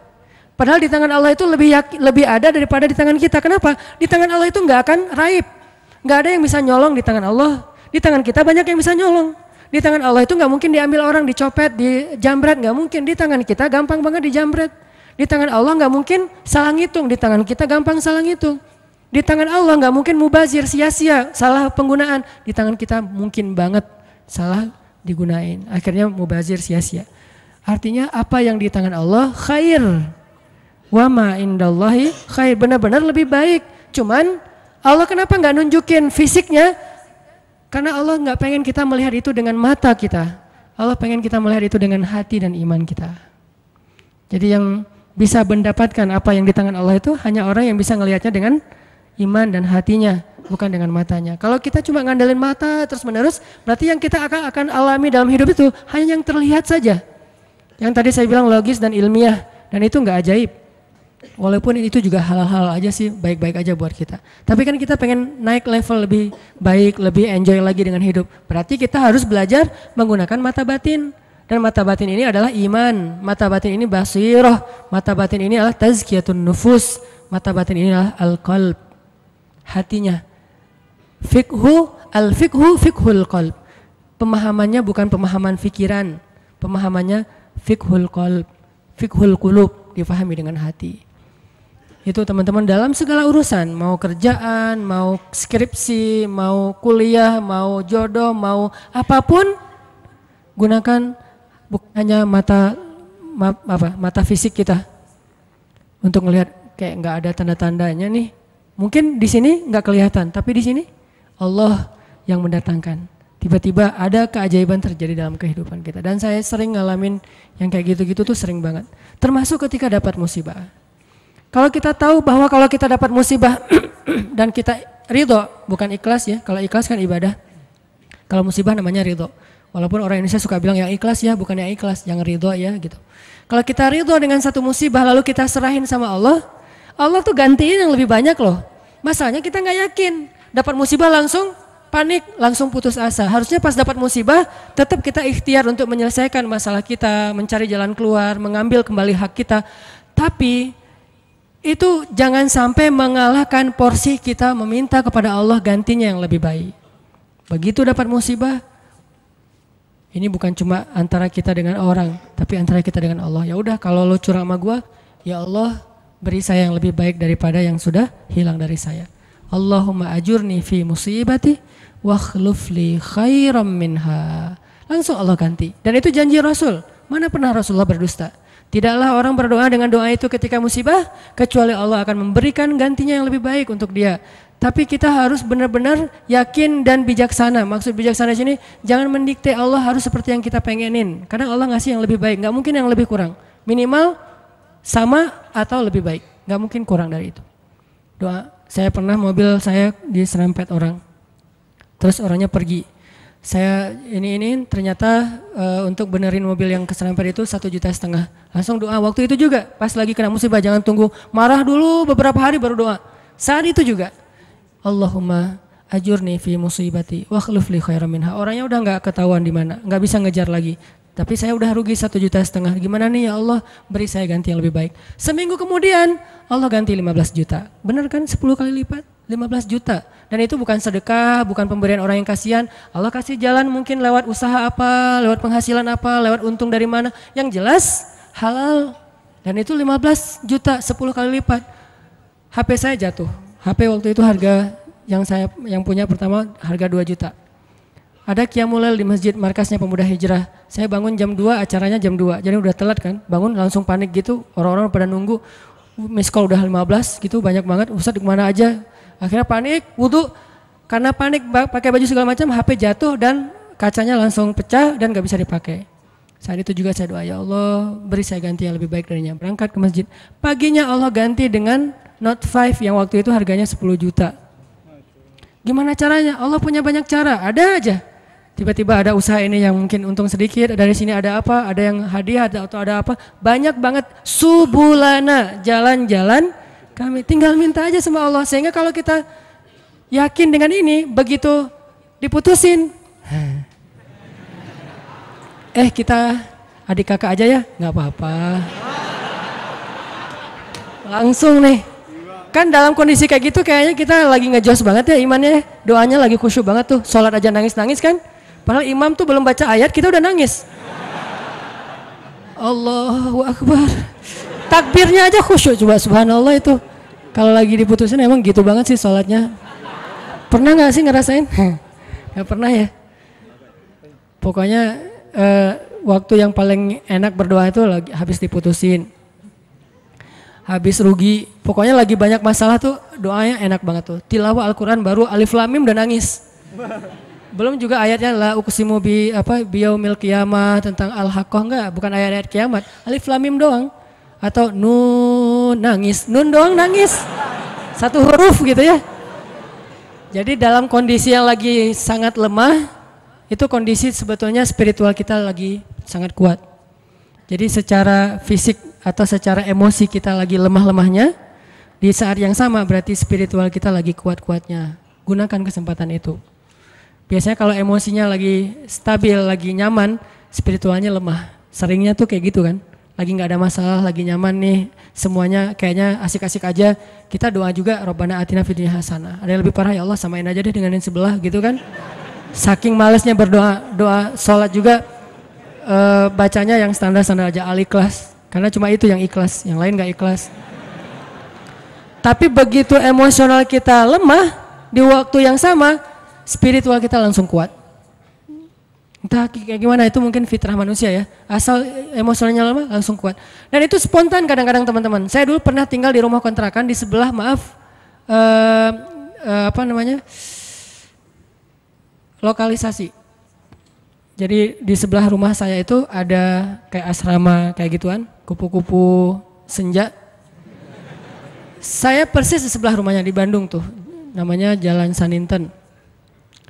Padahal di tangan Allah itu lebih yakin, lebih ada daripada di tangan kita. Kenapa? Di tangan Allah itu nggak akan raib, nggak ada yang bisa nyolong di tangan Allah. Di tangan kita banyak yang bisa nyolong. Di tangan Allah itu nggak mungkin diambil orang, dicopet, dijambret, nggak mungkin. Di tangan kita gampang banget dijambret. Di tangan Allah nggak mungkin salah ngitung, di tangan kita gampang salah ngitung. Di tangan Allah nggak mungkin mubazir, sia-sia, salah penggunaan. Di tangan kita mungkin banget salah digunain. Akhirnya mubazir, sia-sia. Artinya apa yang di tangan Allah khair. Wama indallahi khair. Benar-benar lebih baik. Cuman Allah kenapa nggak nunjukin fisiknya? Karena Allah nggak pengen kita melihat itu dengan mata kita. Allah pengen kita melihat itu dengan hati dan iman kita. Jadi yang bisa mendapatkan apa yang di tangan Allah itu hanya orang yang bisa melihatnya dengan iman dan hatinya, bukan dengan matanya. Kalau kita cuma ngandelin mata terus-menerus, berarti yang kita akan akan alami dalam hidup itu hanya yang terlihat saja. Yang tadi saya bilang logis dan ilmiah dan itu nggak ajaib. Walaupun itu juga hal-hal aja sih baik-baik aja buat kita. Tapi kan kita pengen naik level lebih baik, lebih enjoy lagi dengan hidup. Berarti kita harus belajar menggunakan mata batin. Dan mata batin ini adalah iman, mata batin ini basiroh, mata batin ini adalah tazkiyatun nufus, mata batin ini adalah al-qalb, hatinya. Fikhu, al-fikhu, fikhul qalb. Pemahamannya bukan pemahaman fikiran, pemahamannya fikhul qalb, fikhul qulub difahami dengan hati. Itu teman-teman dalam segala urusan, mau kerjaan, mau skripsi, mau kuliah, mau jodoh, mau apapun, gunakan Bukan hanya mata ma, apa mata fisik kita untuk melihat kayak nggak ada tanda-tandanya nih. Mungkin di sini nggak kelihatan, tapi di sini Allah yang mendatangkan. Tiba-tiba ada keajaiban terjadi dalam kehidupan kita. Dan saya sering ngalamin yang kayak gitu-gitu tuh sering banget. Termasuk ketika dapat musibah. Kalau kita tahu bahwa kalau kita dapat musibah dan kita ridho, bukan ikhlas ya. Kalau ikhlas kan ibadah. Kalau musibah namanya ridho. Walaupun orang Indonesia suka bilang yang ikhlas ya, bukan yang ikhlas, yang ridho ya gitu. Kalau kita ridho dengan satu musibah lalu kita serahin sama Allah, Allah tuh gantiin yang lebih banyak loh. Masalahnya kita nggak yakin. Dapat musibah langsung panik, langsung putus asa. Harusnya pas dapat musibah, tetap kita ikhtiar untuk menyelesaikan masalah kita, mencari jalan keluar, mengambil kembali hak kita. Tapi itu jangan sampai mengalahkan porsi kita meminta kepada Allah gantinya yang lebih baik. Begitu dapat musibah, ini bukan cuma antara kita dengan orang, tapi antara kita dengan Allah. Ya udah kalau lo curang sama gue, ya Allah beri saya yang lebih baik daripada yang sudah hilang dari saya. Allahumma ajurni fi musibati wa khlufli khairam minha. Langsung Allah ganti. Dan itu janji Rasul. Mana pernah Rasulullah berdusta? Tidaklah orang berdoa dengan doa itu ketika musibah, kecuali Allah akan memberikan gantinya yang lebih baik untuk dia. Tapi kita harus benar-benar yakin dan bijaksana. Maksud bijaksana sini jangan mendikte Allah harus seperti yang kita pengenin. Karena Allah ngasih yang lebih baik, nggak mungkin yang lebih kurang. Minimal sama atau lebih baik, nggak mungkin kurang dari itu. Doa, saya pernah mobil saya diserempet orang, terus orangnya pergi. Saya ini ini ternyata uh, untuk benerin mobil yang keserempet itu satu juta setengah. Langsung doa waktu itu juga, pas lagi kena musibah jangan tunggu marah dulu beberapa hari baru doa. Saat itu juga Allahumma ajurni fi musibati wa li khairan minha. Orangnya udah nggak ketahuan di mana, nggak bisa ngejar lagi. Tapi saya udah rugi satu juta setengah. Gimana nih ya Allah? Beri saya ganti yang lebih baik. Seminggu kemudian Allah ganti 15 juta. Benar kan 10 kali lipat? 15 juta. Dan itu bukan sedekah, bukan pemberian orang yang kasihan. Allah kasih jalan mungkin lewat usaha apa, lewat penghasilan apa, lewat untung dari mana. Yang jelas halal. Dan itu 15 juta 10 kali lipat. HP saya jatuh. HP waktu itu harga yang saya yang punya pertama harga 2 juta. Ada kiamulel di masjid markasnya pemuda hijrah. Saya bangun jam 2, acaranya jam 2. Jadi udah telat kan, bangun langsung panik gitu. Orang-orang pada nunggu, uh, miss call udah 15 gitu banyak banget. Ustaz kemana aja? Akhirnya panik, wudhu. Karena panik pakai baju segala macam, HP jatuh dan kacanya langsung pecah dan gak bisa dipakai. Saat itu juga saya doa, ya Allah beri saya ganti yang lebih baik darinya. Berangkat ke masjid. Paginya Allah ganti dengan Note 5 yang waktu itu harganya 10 juta. Gimana caranya? Allah punya banyak cara, ada aja. Tiba-tiba ada usaha ini yang mungkin untung sedikit, dari sini ada apa, ada yang hadiah atau ada apa. Banyak banget subulana jalan-jalan kami. Tinggal minta aja sama Allah. Sehingga kalau kita yakin dengan ini, begitu diputusin. Eh kita adik kakak aja ya, nggak apa-apa. Langsung nih, Kan dalam kondisi kayak gitu kayaknya kita lagi ngejos banget ya imannya, ya. doanya lagi khusyuk banget tuh, sholat aja nangis-nangis kan. Padahal imam tuh belum baca ayat, kita udah nangis. Allahu Akbar. Takbirnya aja khusyuk coba subhanallah itu. Kalau lagi diputusin emang gitu banget sih sholatnya. Pernah nggak sih ngerasain? Gak pernah ya. Pokoknya eh, waktu yang paling enak berdoa itu lagi habis diputusin habis rugi. Pokoknya lagi banyak masalah tuh doanya enak banget tuh. Tilawah Al-Quran baru alif lamim dan nangis. Belum juga ayatnya la uksimu bi apa biyaumil kiamah tentang al-haqqah enggak, bukan ayat-ayat kiamat. Alif lamim doang. Atau nun nangis, nun doang nangis. Satu huruf gitu ya. Jadi dalam kondisi yang lagi sangat lemah, itu kondisi sebetulnya spiritual kita lagi sangat kuat. Jadi secara fisik atau secara emosi kita lagi lemah-lemahnya, di saat yang sama berarti spiritual kita lagi kuat-kuatnya. Gunakan kesempatan itu. Biasanya kalau emosinya lagi stabil, lagi nyaman, spiritualnya lemah. Seringnya tuh kayak gitu kan. Lagi nggak ada masalah, lagi nyaman nih, semuanya kayaknya asik-asik aja. Kita doa juga Robbana atina Fidini Hasana. Ada yang lebih parah ya Allah samain aja deh dengan yang sebelah gitu kan. Saking malesnya berdoa, doa sholat juga e, bacanya yang standar-standar aja, aliklas karena cuma itu yang ikhlas, yang lain gak ikhlas. Tapi begitu emosional kita lemah, di waktu yang sama, spiritual kita langsung kuat. Entah kayak gimana, itu mungkin fitrah manusia ya. Asal emosionalnya lemah, langsung kuat. Dan itu spontan kadang-kadang teman-teman. Saya dulu pernah tinggal di rumah kontrakan, di sebelah, maaf, uh, uh, apa namanya, lokalisasi. Jadi di sebelah rumah saya itu ada kayak asrama, kayak gituan kupu-kupu senja. Saya persis di sebelah rumahnya di Bandung tuh, namanya Jalan Saninten.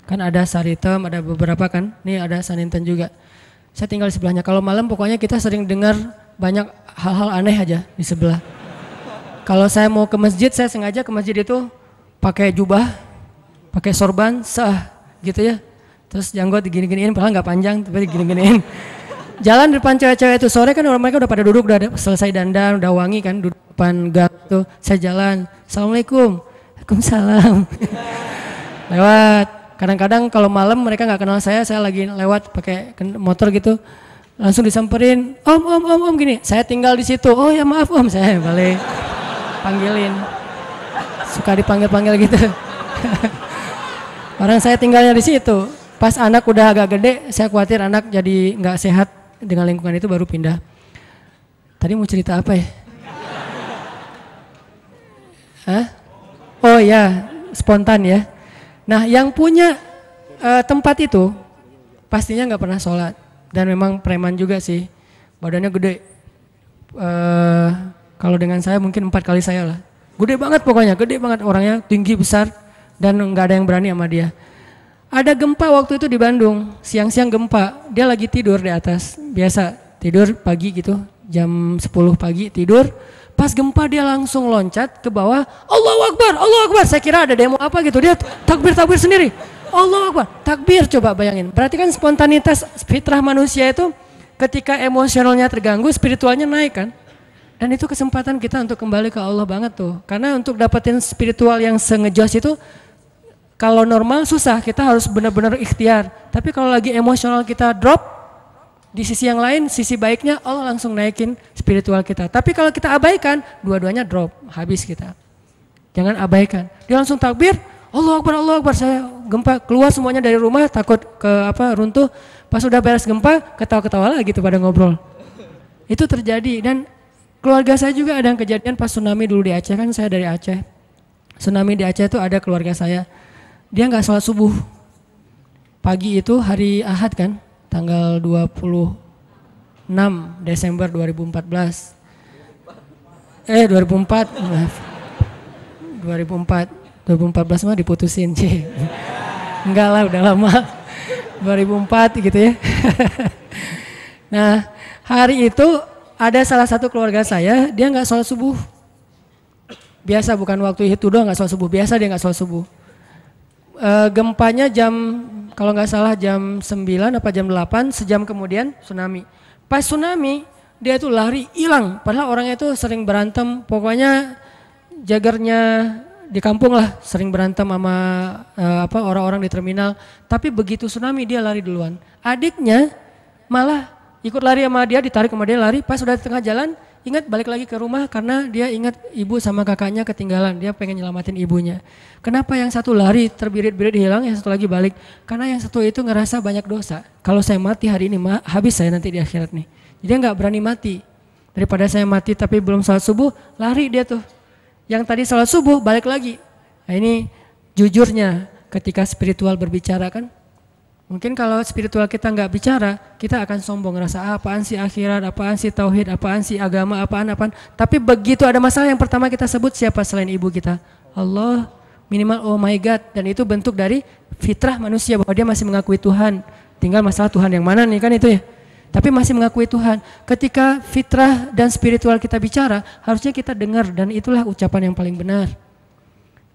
Kan ada Saritem, ada beberapa kan, ini ada Saninten juga. Saya tinggal di sebelahnya, kalau malam pokoknya kita sering dengar banyak hal-hal aneh aja di sebelah. Kalau saya mau ke masjid, saya sengaja ke masjid itu pakai jubah, pakai sorban, sah gitu ya. Terus janggut digini-giniin, padahal nggak panjang, tapi digini-giniin jalan di depan cewek-cewek itu sore kan orang mereka udah pada duduk, udah selesai dandan, udah wangi kan duduk depan gang tuh. Saya jalan, Assalamualaikum. Waalaikumsalam. lewat. Kadang-kadang kalau malam mereka nggak kenal saya, saya lagi lewat pakai motor gitu. Langsung disamperin, om, om, om, om gini. Saya tinggal di situ. Oh ya maaf om, saya balik. Panggilin. Suka dipanggil-panggil gitu. Orang saya tinggalnya di situ. Pas anak udah agak gede, saya khawatir anak jadi nggak sehat dengan lingkungan itu baru pindah. Tadi mau cerita apa ya? Hah? Oh ya, spontan ya. Nah yang punya uh, tempat itu pastinya nggak pernah sholat dan memang preman juga sih, badannya gede. Uh, kalau dengan saya mungkin empat kali saya lah. Gede banget pokoknya, gede banget orangnya, tinggi besar dan nggak ada yang berani sama dia. Ada gempa waktu itu di Bandung, siang-siang gempa. Dia lagi tidur di atas, biasa tidur pagi gitu, jam 10 pagi tidur. Pas gempa dia langsung loncat ke bawah, Allah Akbar, Allah Akbar. Saya kira ada demo apa gitu, dia takbir-takbir sendiri. Allah Akbar, takbir coba bayangin. Berarti kan spontanitas fitrah manusia itu ketika emosionalnya terganggu, spiritualnya naik kan. Dan itu kesempatan kita untuk kembali ke Allah banget tuh. Karena untuk dapetin spiritual yang sengejos itu kalau normal susah, kita harus benar-benar ikhtiar. Tapi kalau lagi emosional kita drop, di sisi yang lain, sisi baiknya Allah langsung naikin spiritual kita. Tapi kalau kita abaikan, dua-duanya drop, habis kita. Jangan abaikan. Dia langsung takbir, Allah Akbar, Allah Akbar, saya gempa. Keluar semuanya dari rumah, takut ke apa runtuh. Pas sudah beres gempa, ketawa-ketawa lagi tuh pada ngobrol. Itu terjadi dan keluarga saya juga ada yang kejadian pas tsunami dulu di Aceh kan saya dari Aceh. Tsunami di Aceh itu ada keluarga saya dia nggak sholat subuh. Pagi itu hari Ahad kan, tanggal 26 Desember 2014. Eh 2004, maaf. 2004, 2014 mah diputusin sih. Enggak lah udah lama. 2004 gitu ya. nah hari itu ada salah satu keluarga saya, dia nggak sholat subuh. Biasa bukan waktu itu doang nggak sholat subuh, biasa dia nggak sholat subuh uh, gempanya jam kalau nggak salah jam 9 apa jam 8 sejam kemudian tsunami. Pas tsunami dia itu lari hilang padahal orangnya itu sering berantem pokoknya jagarnya di kampung lah sering berantem sama uh, apa orang-orang di terminal tapi begitu tsunami dia lari duluan adiknya malah ikut lari sama dia ditarik sama dia lari pas sudah di tengah jalan ingat balik lagi ke rumah karena dia ingat ibu sama kakaknya ketinggalan, dia pengen nyelamatin ibunya. Kenapa yang satu lari terbirit-birit hilang, yang satu lagi balik? Karena yang satu itu ngerasa banyak dosa. Kalau saya mati hari ini, ma, habis saya nanti di akhirat nih. jadi nggak berani mati. Daripada saya mati tapi belum sholat subuh, lari dia tuh. Yang tadi sholat subuh balik lagi. Nah ini jujurnya ketika spiritual berbicara kan Mungkin kalau spiritual kita nggak bicara, kita akan sombong rasa ah, apaan sih akhirat, apaan sih tauhid, apaan sih agama, apaan apaan. Tapi begitu ada masalah yang pertama kita sebut siapa selain ibu kita? Allah minimal oh my god dan itu bentuk dari fitrah manusia bahwa dia masih mengakui Tuhan. Tinggal masalah Tuhan yang mana nih kan itu ya. Tapi masih mengakui Tuhan. Ketika fitrah dan spiritual kita bicara, harusnya kita dengar dan itulah ucapan yang paling benar.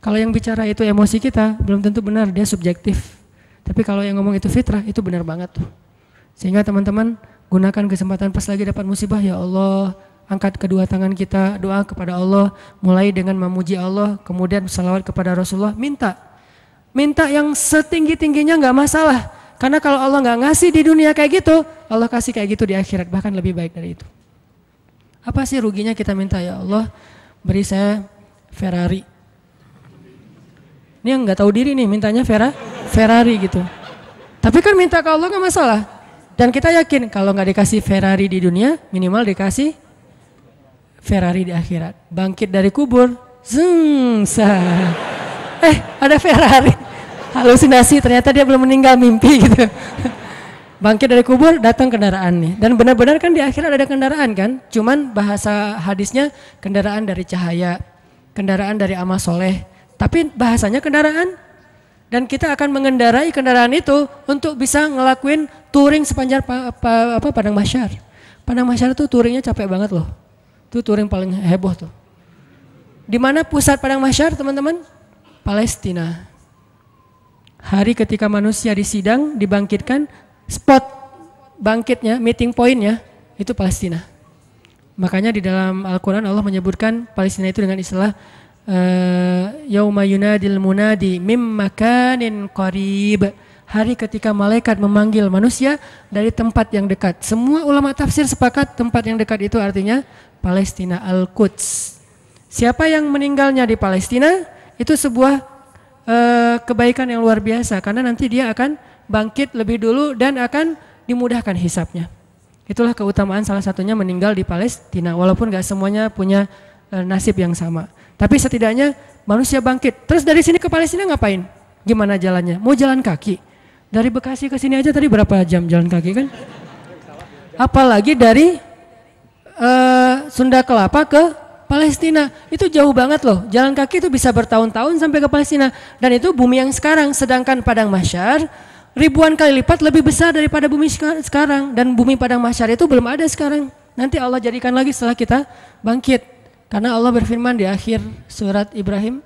Kalau yang bicara itu emosi kita, belum tentu benar, dia subjektif. Tapi kalau yang ngomong itu fitrah, itu benar banget tuh. Sehingga teman-teman gunakan kesempatan pas lagi dapat musibah, ya Allah, angkat kedua tangan kita, doa kepada Allah, mulai dengan memuji Allah, kemudian salawat kepada Rasulullah, minta. Minta yang setinggi-tingginya nggak masalah. Karena kalau Allah nggak ngasih di dunia kayak gitu, Allah kasih kayak gitu di akhirat, bahkan lebih baik dari itu. Apa sih ruginya kita minta, ya Allah, beri saya Ferrari, ini yang nggak tahu diri nih mintanya Vera Ferrari gitu. Tapi kan minta ke Allah nggak masalah. Dan kita yakin kalau nggak dikasih Ferrari di dunia, minimal dikasih Ferrari di akhirat. Bangkit dari kubur, zungsa Eh, ada Ferrari. Halusinasi, ternyata dia belum meninggal mimpi gitu. Bangkit dari kubur, datang kendaraan nih. Dan benar-benar kan di akhirat ada kendaraan kan? Cuman bahasa hadisnya kendaraan dari cahaya, kendaraan dari amal soleh, tapi bahasanya kendaraan. Dan kita akan mengendarai kendaraan itu untuk bisa ngelakuin touring sepanjang pa, pa, apa Padang Masyar. Padang Masyar itu touringnya capek banget loh. Itu touring paling heboh tuh. Di mana pusat Padang Masyar teman-teman? Palestina. Hari ketika manusia disidang, dibangkitkan, spot bangkitnya, meeting pointnya itu Palestina. Makanya di dalam Al-Quran Allah menyebutkan Palestina itu dengan istilah Eh, yauma yunadil munadi mim makanin qarib. Hari ketika malaikat memanggil manusia dari tempat yang dekat. Semua ulama tafsir sepakat tempat yang dekat itu artinya Palestina Al-Quds. Siapa yang meninggalnya di Palestina itu sebuah uh, kebaikan yang luar biasa karena nanti dia akan bangkit lebih dulu dan akan dimudahkan hisapnya. Itulah keutamaan salah satunya meninggal di Palestina walaupun gak semuanya punya uh, nasib yang sama. Tapi setidaknya manusia bangkit. Terus dari sini ke Palestina ngapain? Gimana jalannya? Mau jalan kaki? Dari Bekasi ke sini aja tadi berapa jam jalan kaki kan? Apalagi dari uh, Sunda Kelapa ke Palestina. Itu jauh banget loh. Jalan kaki itu bisa bertahun-tahun sampai ke Palestina. Dan itu bumi yang sekarang. Sedangkan Padang Masyar ribuan kali lipat lebih besar daripada bumi sekarang. Dan bumi Padang Masyar itu belum ada sekarang. Nanti Allah jadikan lagi setelah kita bangkit. Karena Allah berfirman di akhir surat Ibrahim,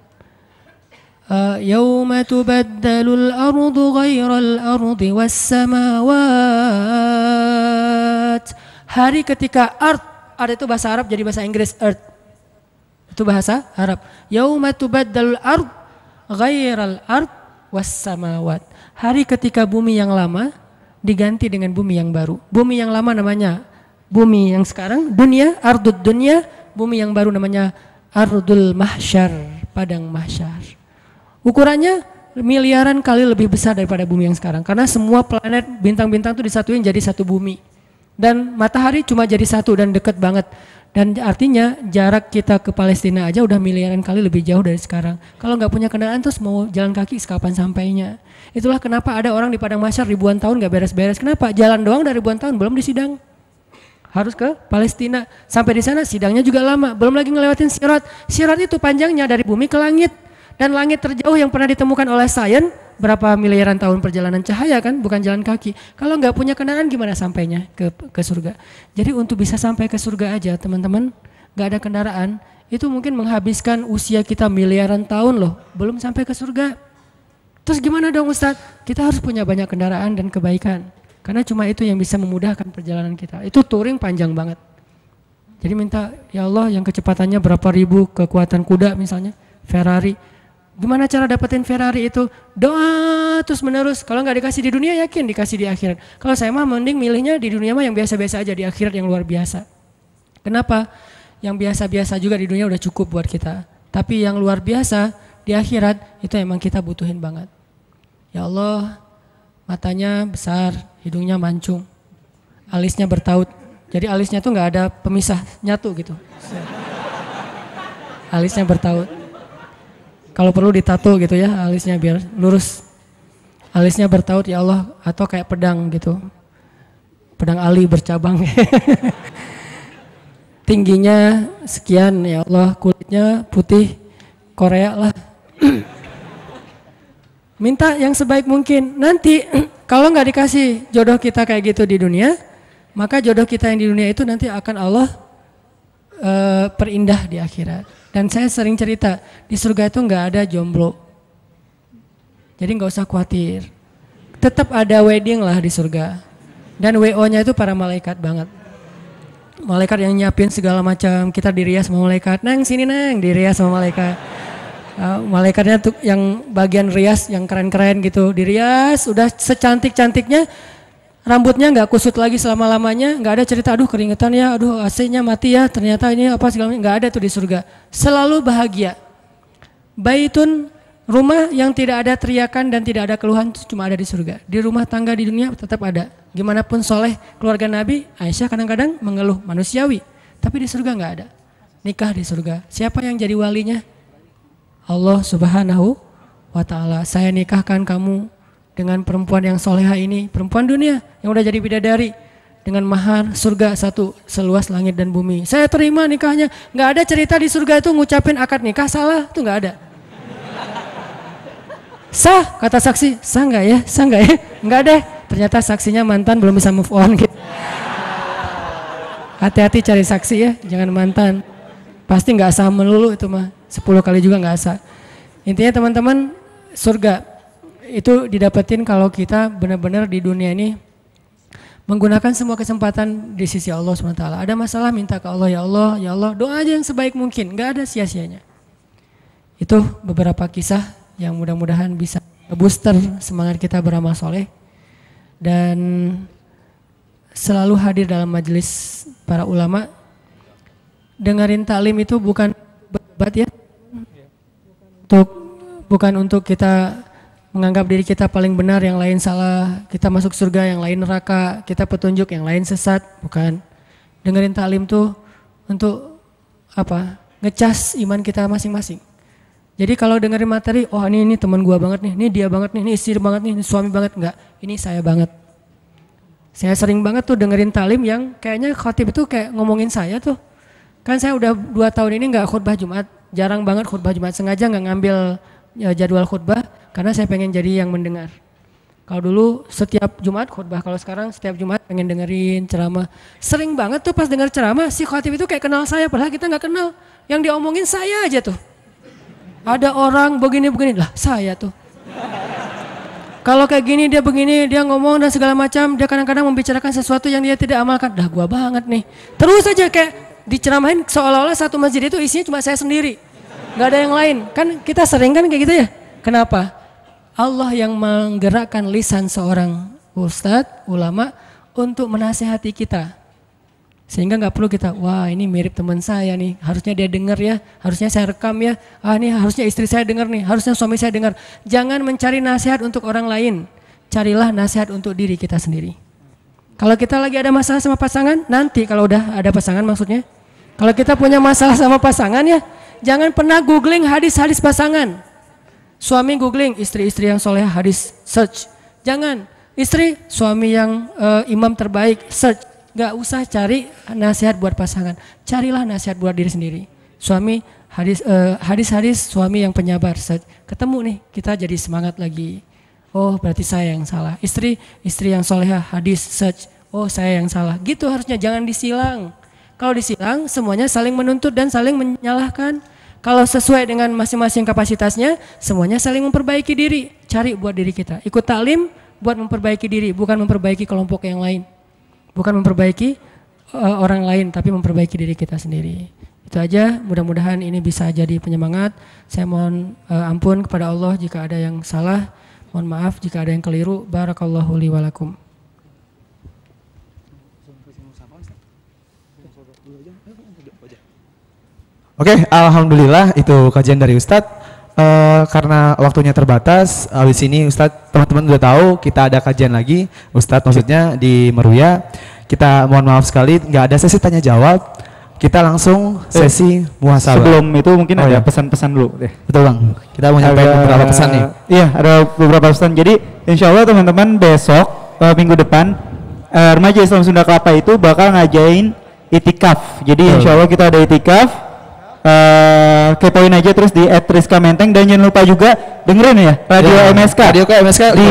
eh, "Yauma tubaddalul ardu ghairal ardi was samawat." Hari ketika earth, earth itu bahasa Arab jadi bahasa Inggris earth. Itu bahasa Arab. Yauma tubaddalul ard ghairal ard was samawat. Hari ketika bumi yang lama diganti dengan bumi yang baru. Bumi yang lama namanya bumi yang sekarang dunia, ardud dunia, bumi yang baru namanya Ardul Mahsyar, Padang Mahsyar. Ukurannya miliaran kali lebih besar daripada bumi yang sekarang karena semua planet bintang-bintang itu disatuin jadi satu bumi. Dan matahari cuma jadi satu dan dekat banget. Dan artinya jarak kita ke Palestina aja udah miliaran kali lebih jauh dari sekarang. Kalau nggak punya kendaraan terus mau jalan kaki sekapan sampainya. Itulah kenapa ada orang di Padang Masyar ribuan tahun nggak beres-beres. Kenapa? Jalan doang dari ribuan tahun belum disidang harus ke Palestina. Sampai di sana sidangnya juga lama, belum lagi ngelewatin sirat. Sirat itu panjangnya dari bumi ke langit. Dan langit terjauh yang pernah ditemukan oleh sains, berapa miliaran tahun perjalanan cahaya kan, bukan jalan kaki. Kalau nggak punya kendaraan gimana sampainya ke, ke surga? Jadi untuk bisa sampai ke surga aja teman-teman, nggak ada kendaraan, itu mungkin menghabiskan usia kita miliaran tahun loh, belum sampai ke surga. Terus gimana dong Ustadz? Kita harus punya banyak kendaraan dan kebaikan. Karena cuma itu yang bisa memudahkan perjalanan kita. Itu touring panjang banget. Jadi minta ya Allah yang kecepatannya berapa ribu kekuatan kuda misalnya Ferrari. Gimana cara dapetin Ferrari itu? Doa terus menerus. Kalau nggak dikasih di dunia yakin dikasih di akhirat. Kalau saya mah mending milihnya di dunia mah yang biasa-biasa aja di akhirat yang luar biasa. Kenapa? Yang biasa-biasa juga di dunia udah cukup buat kita. Tapi yang luar biasa di akhirat itu emang kita butuhin banget. Ya Allah, matanya besar, hidungnya mancung, alisnya bertaut. Jadi alisnya tuh nggak ada pemisah nyatu gitu. Alisnya bertaut. Kalau perlu ditato gitu ya alisnya biar lurus. Alisnya bertaut ya Allah atau kayak pedang gitu. Pedang Ali bercabang. Tingginya sekian ya Allah, kulitnya putih Korea lah. minta yang sebaik mungkin. Nanti kalau nggak dikasih jodoh kita kayak gitu di dunia, maka jodoh kita yang di dunia itu nanti akan Allah uh, perindah di akhirat. Dan saya sering cerita di surga itu nggak ada jomblo, jadi nggak usah khawatir. Tetap ada wedding lah di surga. Dan wo-nya itu para malaikat banget. Malaikat yang nyiapin segala macam, kita dirias sama malaikat. Neng sini neng, dirias sama malaikat Eh, malaikatnya tuh yang bagian rias yang keren-keren gitu dirias udah secantik-cantiknya rambutnya nggak kusut lagi selama lamanya nggak ada cerita aduh keringetan ya aduh AC-nya mati ya ternyata ini apa segala nggak ada tuh di surga selalu bahagia baitun rumah yang tidak ada teriakan dan tidak ada keluhan cuma ada di surga di rumah tangga di dunia tetap ada gimana pun soleh keluarga Nabi Aisyah kadang-kadang mengeluh manusiawi tapi di surga nggak ada nikah di surga siapa yang jadi walinya Allah Subhanahu wa taala. Saya nikahkan kamu dengan perempuan yang soleha ini, perempuan dunia yang udah jadi bidadari dengan mahar surga satu seluas langit dan bumi. Saya terima nikahnya. Nggak ada cerita di surga itu ngucapin akad nikah salah, tuh nggak ada. Sah, kata saksi. Sah nggak ya? Sah nggak ya? Nggak deh. Ternyata saksinya mantan belum bisa move on gitu. Hati-hati cari saksi ya, jangan mantan. Pasti nggak sah melulu itu mah. sepuluh kali juga nggak sah. Intinya teman-teman surga itu didapetin kalau kita benar-benar di dunia ini menggunakan semua kesempatan di sisi Allah SWT. Ada masalah minta ke Allah, ya Allah, ya Allah, doa aja yang sebaik mungkin, nggak ada sia-sianya. Itu beberapa kisah yang mudah-mudahan bisa booster semangat kita beramal soleh dan selalu hadir dalam majelis para ulama dengerin taklim itu bukan berdebat ya. Untuk bukan untuk kita menganggap diri kita paling benar, yang lain salah, kita masuk surga, yang lain neraka, kita petunjuk, yang lain sesat, bukan. Dengerin taklim tuh untuk apa? Ngecas iman kita masing-masing. Jadi kalau dengerin materi, oh ini ini teman gua banget nih, ini dia banget nih, ini istri banget nih, ini suami banget enggak, ini saya banget. Saya sering banget tuh dengerin talim yang kayaknya khotib itu kayak ngomongin saya tuh kan saya udah dua tahun ini nggak khutbah Jumat, jarang banget khutbah Jumat. Sengaja nggak ngambil e, jadwal khutbah karena saya pengen jadi yang mendengar. Kalau dulu setiap Jumat khutbah, kalau sekarang setiap Jumat pengen dengerin ceramah. Sering banget tuh pas denger ceramah, si khotib itu kayak kenal saya, padahal kita nggak kenal. Yang diomongin saya aja tuh. Ada orang begini-begini, lah saya tuh. Kalau kayak gini dia begini, dia ngomong dan segala macam, dia kadang-kadang membicarakan sesuatu yang dia tidak amalkan. Dah gua banget nih. Terus aja kayak diceramahin seolah-olah satu masjid itu isinya cuma saya sendiri. Gak ada yang lain. Kan kita sering kan kayak gitu ya. Kenapa? Allah yang menggerakkan lisan seorang ustadz, ulama untuk menasehati kita. Sehingga nggak perlu kita, wah ini mirip teman saya nih, harusnya dia dengar ya, harusnya saya rekam ya, ah ini harusnya istri saya dengar nih, harusnya suami saya dengar. Jangan mencari nasihat untuk orang lain, carilah nasihat untuk diri kita sendiri. Kalau kita lagi ada masalah sama pasangan, nanti kalau udah ada pasangan maksudnya. Kalau kita punya masalah sama pasangan ya, jangan pernah googling hadis-hadis pasangan. Suami googling istri-istri yang soleh hadis search. Jangan istri suami yang uh, imam terbaik search. Gak usah cari nasihat buat pasangan. Carilah nasihat buat diri sendiri. Suami hadis eh, hadis-hadis suami yang penyabar search. Ketemu nih kita jadi semangat lagi. Oh berarti saya yang salah. Istri, istri yang solehah, hadis, search. Oh saya yang salah. Gitu harusnya jangan disilang. Kalau disilang semuanya saling menuntut dan saling menyalahkan. Kalau sesuai dengan masing-masing kapasitasnya, semuanya saling memperbaiki diri. Cari buat diri kita. Ikut taklim buat memperbaiki diri, bukan memperbaiki kelompok yang lain. Bukan memperbaiki uh, orang lain, tapi memperbaiki diri kita sendiri. Itu aja, mudah-mudahan ini bisa jadi penyemangat. Saya mohon uh, ampun kepada Allah jika ada yang salah. Mohon maaf jika ada yang keliru. Barakallahu li walakum. Oke, okay, alhamdulillah itu kajian dari Ustadz. Uh, karena waktunya terbatas, habis ini Ustadz teman-teman udah tahu kita ada kajian lagi, Ustadz maksudnya di Meruya. Kita mohon maaf sekali, nggak ada sesi tanya jawab. Kita langsung eh, sesi eh, muhasabah. Sebelum itu mungkin oh, ada pesan iya. pesan-pesan dulu deh. Betul bang. Kita mau nyampaikan beberapa pesan nih. Iya ada beberapa pesan. Jadi insya Allah teman-teman besok uh, minggu depan uh, remaja Islam Sunda Kelapa itu bakal ngajain itikaf. Jadi Betul. insya Allah kita ada itikaf uh, kepoin aja terus di Atriska Menteng dan jangan lupa juga dengerin ya radio ya, MSK. Radio MSK di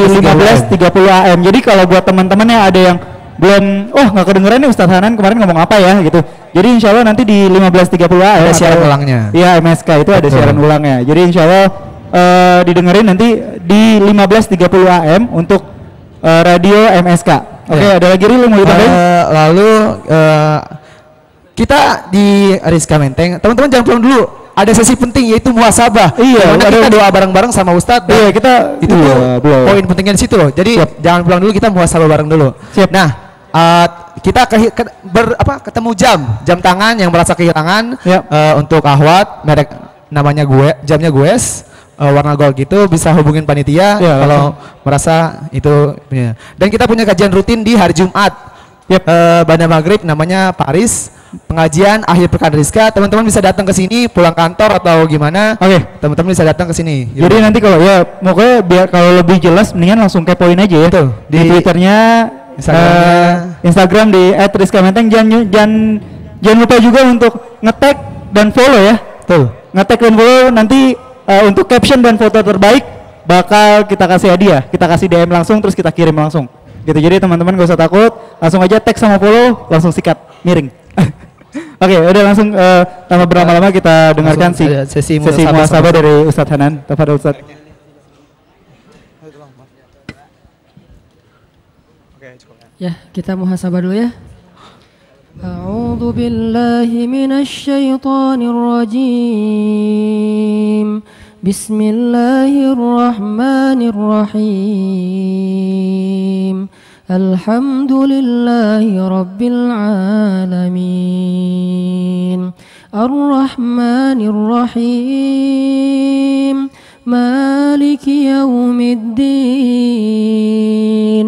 15.30 AM. Jadi kalau buat teman-teman yang ada yang belum oh, nggak kedengeran nih Ustadz Hanan kemarin ngomong apa ya gitu jadi insya Allah nanti di 15.30 AM ada siaran ulangnya iya MSK itu Betul. ada siaran ulangnya jadi insya Allah uh, didengerin nanti di 15.30 AM untuk uh, radio MSK oke okay, ya. ada lagi Ril mau ditambahin uh, lalu uh, kita di Rizka Menteng teman-teman jangan pulang dulu ada sesi penting yaitu muhasabah. Iya, Dimana kita doa bareng-bareng sama Ustadz. Iya, kita itu iya, poin pentingnya di situ loh. Jadi Siap. jangan pulang dulu kita muhasabah bareng dulu. Siap. Nah, uh, kita ke, ke, ber, apa, ketemu jam, jam tangan yang merasa kehilangan yep. Ya. uh, untuk Ahwat, merek namanya gue, jamnya gue, uh, eh, warna gold gitu bisa hubungin panitia yeah, kalau okay. merasa itu. punya. Dan kita punya kajian rutin di hari Jumat. Yep. Uh, eh, Banda Maghrib namanya Paris pengajian akhir pekan Rizka teman-teman bisa datang ke sini pulang kantor atau gimana oke okay. teman-teman bisa datang ke sini jadi nanti kalau ya pokoknya biar kalau lebih jelas mendingan langsung ke poin aja ya tuh di, di twitternya Instagram, uh, eh, Instagram di @rizkamenteng jangan jangan jangan lupa juga untuk ngetek dan follow ya. Tuh. ngetek dan follow nanti uh, untuk caption dan foto terbaik bakal kita kasih hadiah. Kita kasih DM langsung terus kita kirim langsung. Gitu. Jadi teman-teman gak usah takut, langsung aja tag sama follow, langsung sikat miring. Oke, okay, udah langsung uh, tanpa berlama-lama kita dengarkan sih sesi muasabah dari Ustadz Hanan. Tafadhol Ustadz. Ya, kita muhasabah dulu ya. أعوذ بالله من الشيطان الرجيم بسم الله الرحمن الرحيم الحمد لله رب العالمين الرحمن الرحيم مالك يوم الدين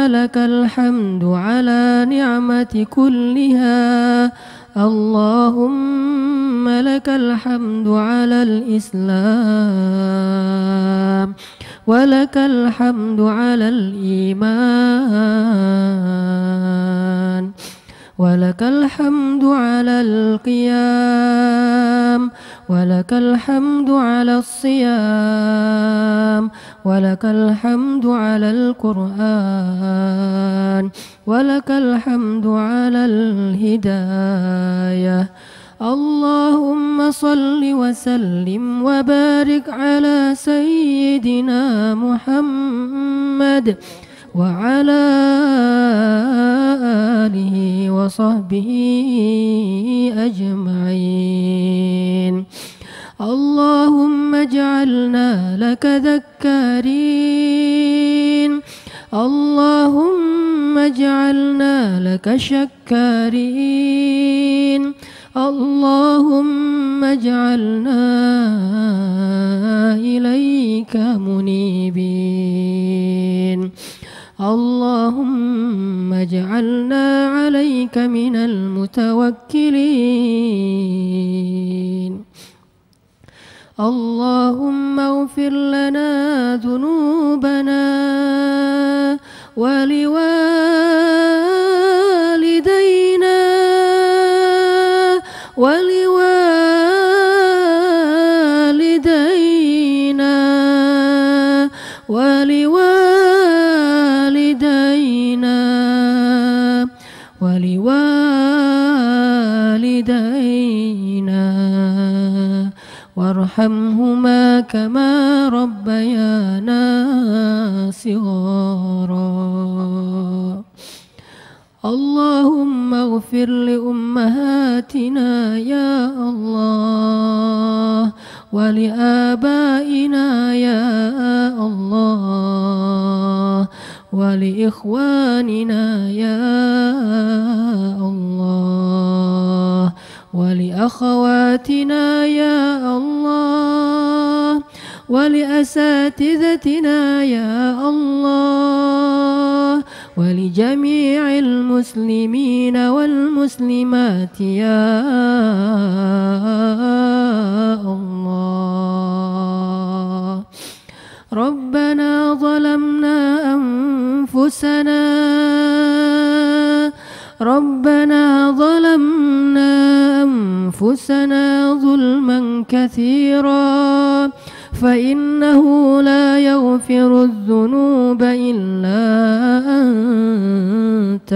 ولك الحمد على نعمة كلها اللهم لك الحمد على الإسلام ولك الحمد على الإيمان ولك الحمد على القيام ولك الحمد على الصيام ولك الحمد على القرآن ولك الحمد على الهداية اللهم صل وسلم وبارك على سيدنا محمد وعلى آله وصحبه أجمعين اللهم اجعلنا لك ذكارين اللهم اجعلنا لك شكارين اللهم اجعلنا إليك منيبين اللهم اجعلنا عليك من المتوكلين اللهم اغفر لنا ذنوبنا ولوالدينا ولوالدينا أساتذتنا يا الله ولجميع المسلمين والمسلمات يا الله ربنا ظلمنا أنفسنا ربنا ظلمنا أنفسنا ظلما كثيرا فإنه لا يغفر الذنوب إلا أنت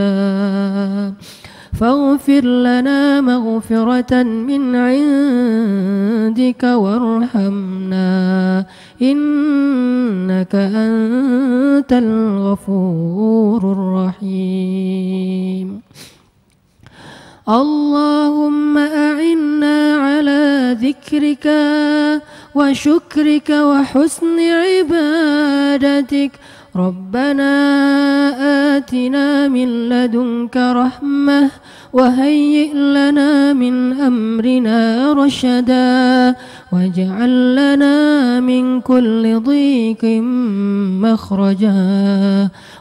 فاغفر لنا مغفرة من عندك وارحمنا إنك أنت الغفور الرحيم اللهم أعنا على ذكرك وشكرك وحسن عبادتك ربنا آتنا من لدنك رحمه وهيئ لنا من أمرنا رشدا واجعل لنا من كل ضيق مخرجا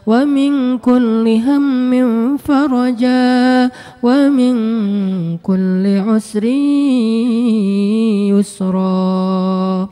ومن كل هم فرجا ومن كل عسر يسرا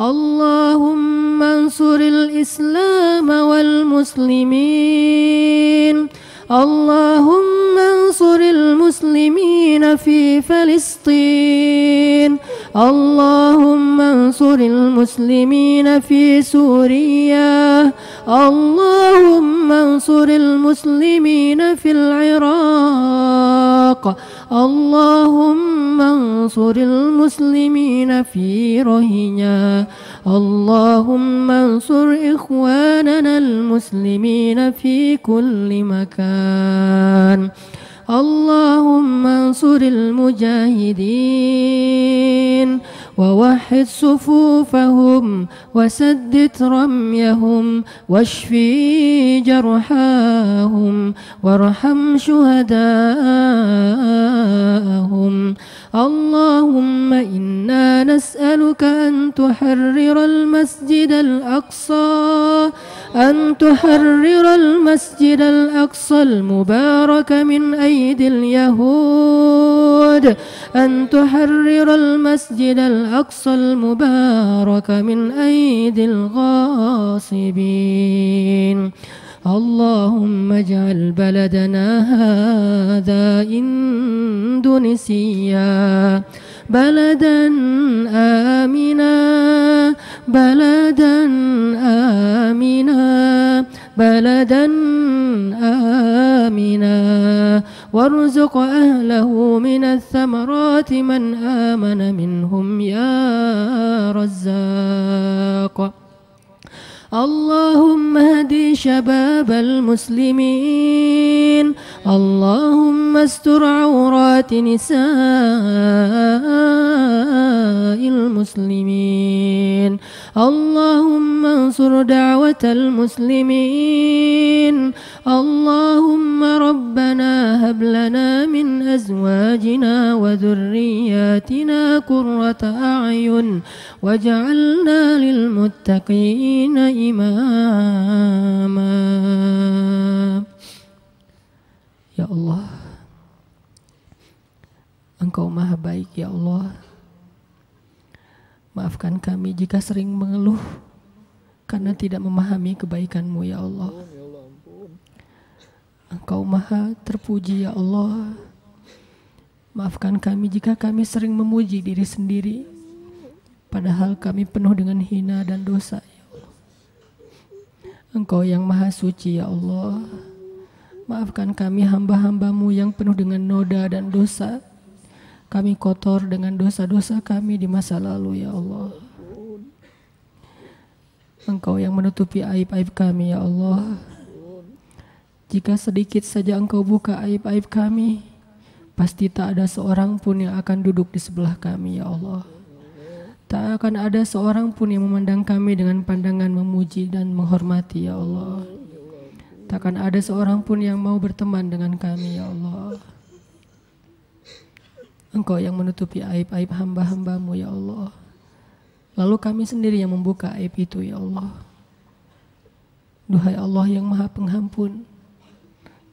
اللهم انصر الإسلام والمسلمين اللهم انصر المسلمين في فلسطين اللهم انصر المسلمين في سوريا اللهم انصر المسلمين في العراق اللهم انصر المسلمين في رهينيا اللهم انصر إخواننا المسلمين في كل مكان اللهم انصر المجاهدين ووحد صفوفهم وسدد رميهم واشف جرحاهم وارحم شهداءهم اللهم إنا نسألك أن تحرر المسجد الأقصى أن تحرر المسجد الأقصى المبارك من أيدي اليهود أن تحرر المسجد الأقصى المبارك من أيدي الغاصبين اللهم اجعل بلدنا هذا اندونيسيا بلدا امنا بلدا امنا بلدا امنا وارزق اهله من الثمرات من امن منهم يا رزاق اللهم اهد شباب المسلمين اللهم استر عورات نساء المسلمين اللهم انصر دعوة المسلمين اللهم ربنا هب لنا من أزواجنا وذرياتنا قرة أعين واجعلنا للمتقين إماما Ya Allah Engkau maha baik ya Allah Maafkan kami jika sering mengeluh Karena tidak memahami kebaikanmu ya Allah Engkau maha terpuji ya Allah Maafkan kami jika kami sering memuji diri sendiri Padahal kami penuh dengan hina dan dosa ya Engkau yang maha suci ya Allah. Maafkan kami hamba-hambamu yang penuh dengan noda dan dosa. Kami kotor dengan dosa-dosa kami di masa lalu ya Allah. Engkau yang menutupi aib-aib kami ya Allah. Jika sedikit saja engkau buka aib-aib kami, pasti tak ada seorang pun yang akan duduk di sebelah kami ya Allah. Tak akan ada seorang pun yang memandang kami dengan pandangan memuji dan menghormati, ya Allah. Tak akan ada seorang pun yang mau berteman dengan kami, ya Allah. Engkau yang menutupi aib-aib hamba-hambamu, ya Allah. Lalu kami sendiri yang membuka aib itu, ya Allah. Duhai Allah yang maha pengampun,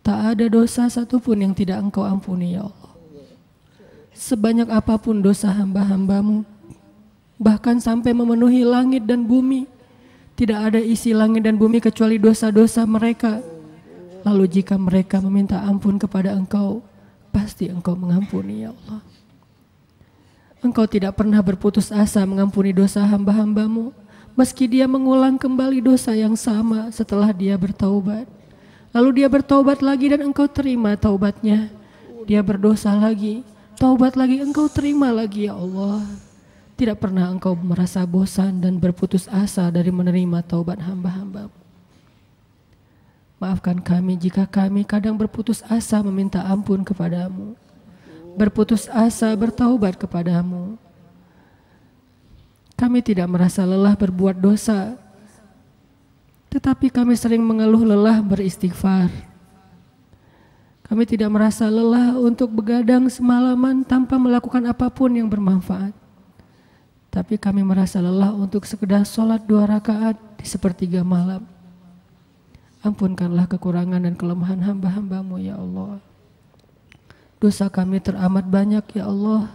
Tak ada dosa satupun yang tidak engkau ampuni, ya Allah. Sebanyak apapun dosa hamba-hambamu, bahkan sampai memenuhi langit dan bumi. Tidak ada isi langit dan bumi kecuali dosa-dosa mereka. Lalu jika mereka meminta ampun kepada engkau, pasti engkau mengampuni ya Allah. Engkau tidak pernah berputus asa mengampuni dosa hamba-hambamu, meski dia mengulang kembali dosa yang sama setelah dia bertaubat. Lalu dia bertaubat lagi dan engkau terima taubatnya. Dia berdosa lagi, taubat lagi, engkau terima lagi ya Allah. Tidak pernah engkau merasa bosan dan berputus asa dari menerima taubat hamba-hambamu. Maafkan kami jika kami kadang berputus asa meminta ampun kepadamu. Berputus asa bertaubat kepadamu. Kami tidak merasa lelah berbuat dosa, tetapi kami sering mengeluh lelah beristighfar. Kami tidak merasa lelah untuk begadang semalaman tanpa melakukan apapun yang bermanfaat. Tapi kami merasa lelah untuk sekedar sholat dua rakaat di sepertiga malam. Ampunkanlah kekurangan dan kelemahan hamba-hambamu ya Allah. Dosa kami teramat banyak ya Allah.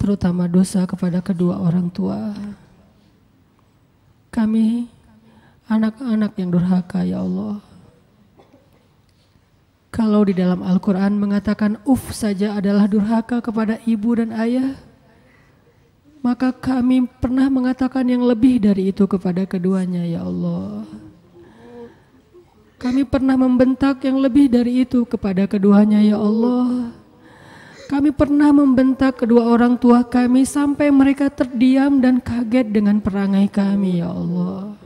Terutama dosa kepada kedua orang tua. Kami anak-anak yang durhaka ya Allah. Kalau di dalam Al-Quran mengatakan uf saja adalah durhaka kepada ibu dan ayah, maka kami pernah mengatakan yang lebih dari itu kepada keduanya, ya Allah. Kami pernah membentak yang lebih dari itu kepada keduanya, ya Allah. Kami pernah membentak kedua orang tua kami sampai mereka terdiam dan kaget dengan perangai kami, ya Allah.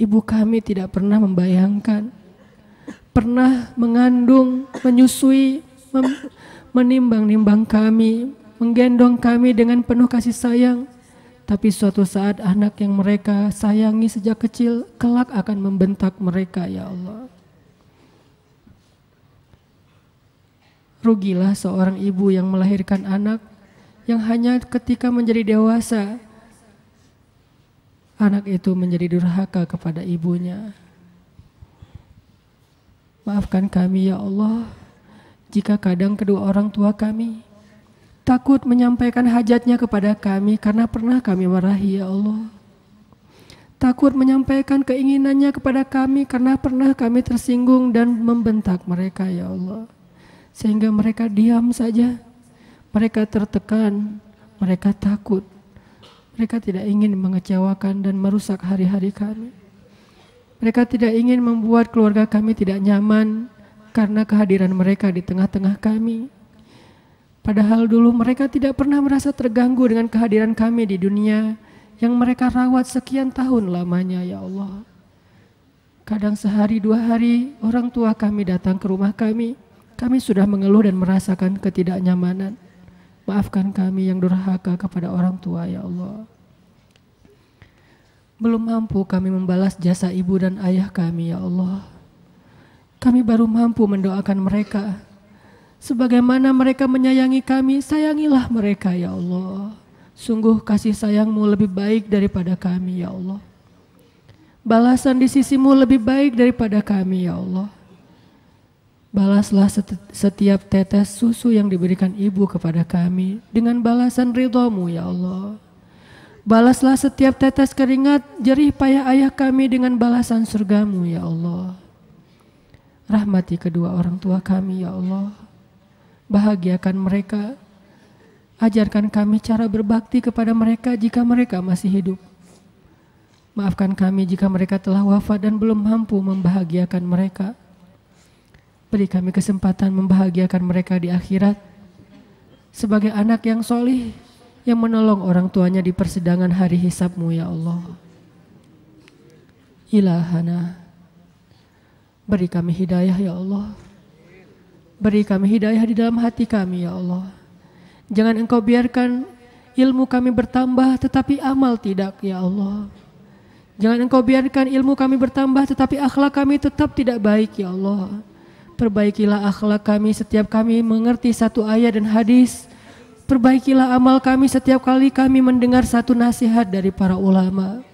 Ibu kami tidak pernah membayangkan, pernah mengandung, menyusui, menimbang-nimbang kami, menggendong kami dengan penuh kasih sayang. Tapi suatu saat anak yang mereka sayangi sejak kecil kelak akan membentak mereka ya Allah. Rugilah seorang ibu yang melahirkan anak yang hanya ketika menjadi dewasa anak itu menjadi durhaka kepada ibunya. Maafkan kami ya Allah jika kadang kedua orang tua kami takut menyampaikan hajatnya kepada kami karena pernah kami marahi ya Allah. Takut menyampaikan keinginannya kepada kami karena pernah kami tersinggung dan membentak mereka ya Allah. Sehingga mereka diam saja. Mereka tertekan, mereka takut. Mereka tidak ingin mengecewakan dan merusak hari-hari kami. Mereka tidak ingin membuat keluarga kami tidak nyaman karena kehadiran mereka di tengah-tengah kami. Padahal dulu mereka tidak pernah merasa terganggu dengan kehadiran kami di dunia yang mereka rawat sekian tahun lamanya ya Allah. Kadang sehari dua hari orang tua kami datang ke rumah kami, kami sudah mengeluh dan merasakan ketidaknyamanan. Maafkan kami yang durhaka kepada orang tua ya Allah. Belum mampu kami membalas jasa ibu dan ayah kami ya Allah. Kami baru mampu mendoakan mereka Sebagaimana mereka menyayangi kami, sayangilah mereka ya Allah. Sungguh kasih sayangmu lebih baik daripada kami ya Allah. Balasan di sisimu lebih baik daripada kami ya Allah. Balaslah setiap tetes susu yang diberikan ibu kepada kami dengan balasan ridhomu ya Allah. Balaslah setiap tetes keringat jerih payah ayah kami dengan balasan surgamu ya Allah. Rahmati kedua orang tua kami ya Allah. Bahagiakan mereka. Ajarkan kami cara berbakti kepada mereka jika mereka masih hidup. Maafkan kami jika mereka telah wafat dan belum mampu membahagiakan mereka. Beri kami kesempatan membahagiakan mereka di akhirat sebagai anak yang solih yang menolong orang tuanya di persidangan hari hisabmu ya Allah. Ilahana, beri kami hidayah ya Allah. Beri kami hidayah di dalam hati kami, ya Allah. Jangan engkau biarkan ilmu kami bertambah tetapi amal tidak, ya Allah. Jangan engkau biarkan ilmu kami bertambah tetapi akhlak kami tetap tidak baik, ya Allah. Perbaikilah akhlak kami setiap kami mengerti satu ayat dan hadis. Perbaikilah amal kami setiap kali kami mendengar satu nasihat dari para ulama.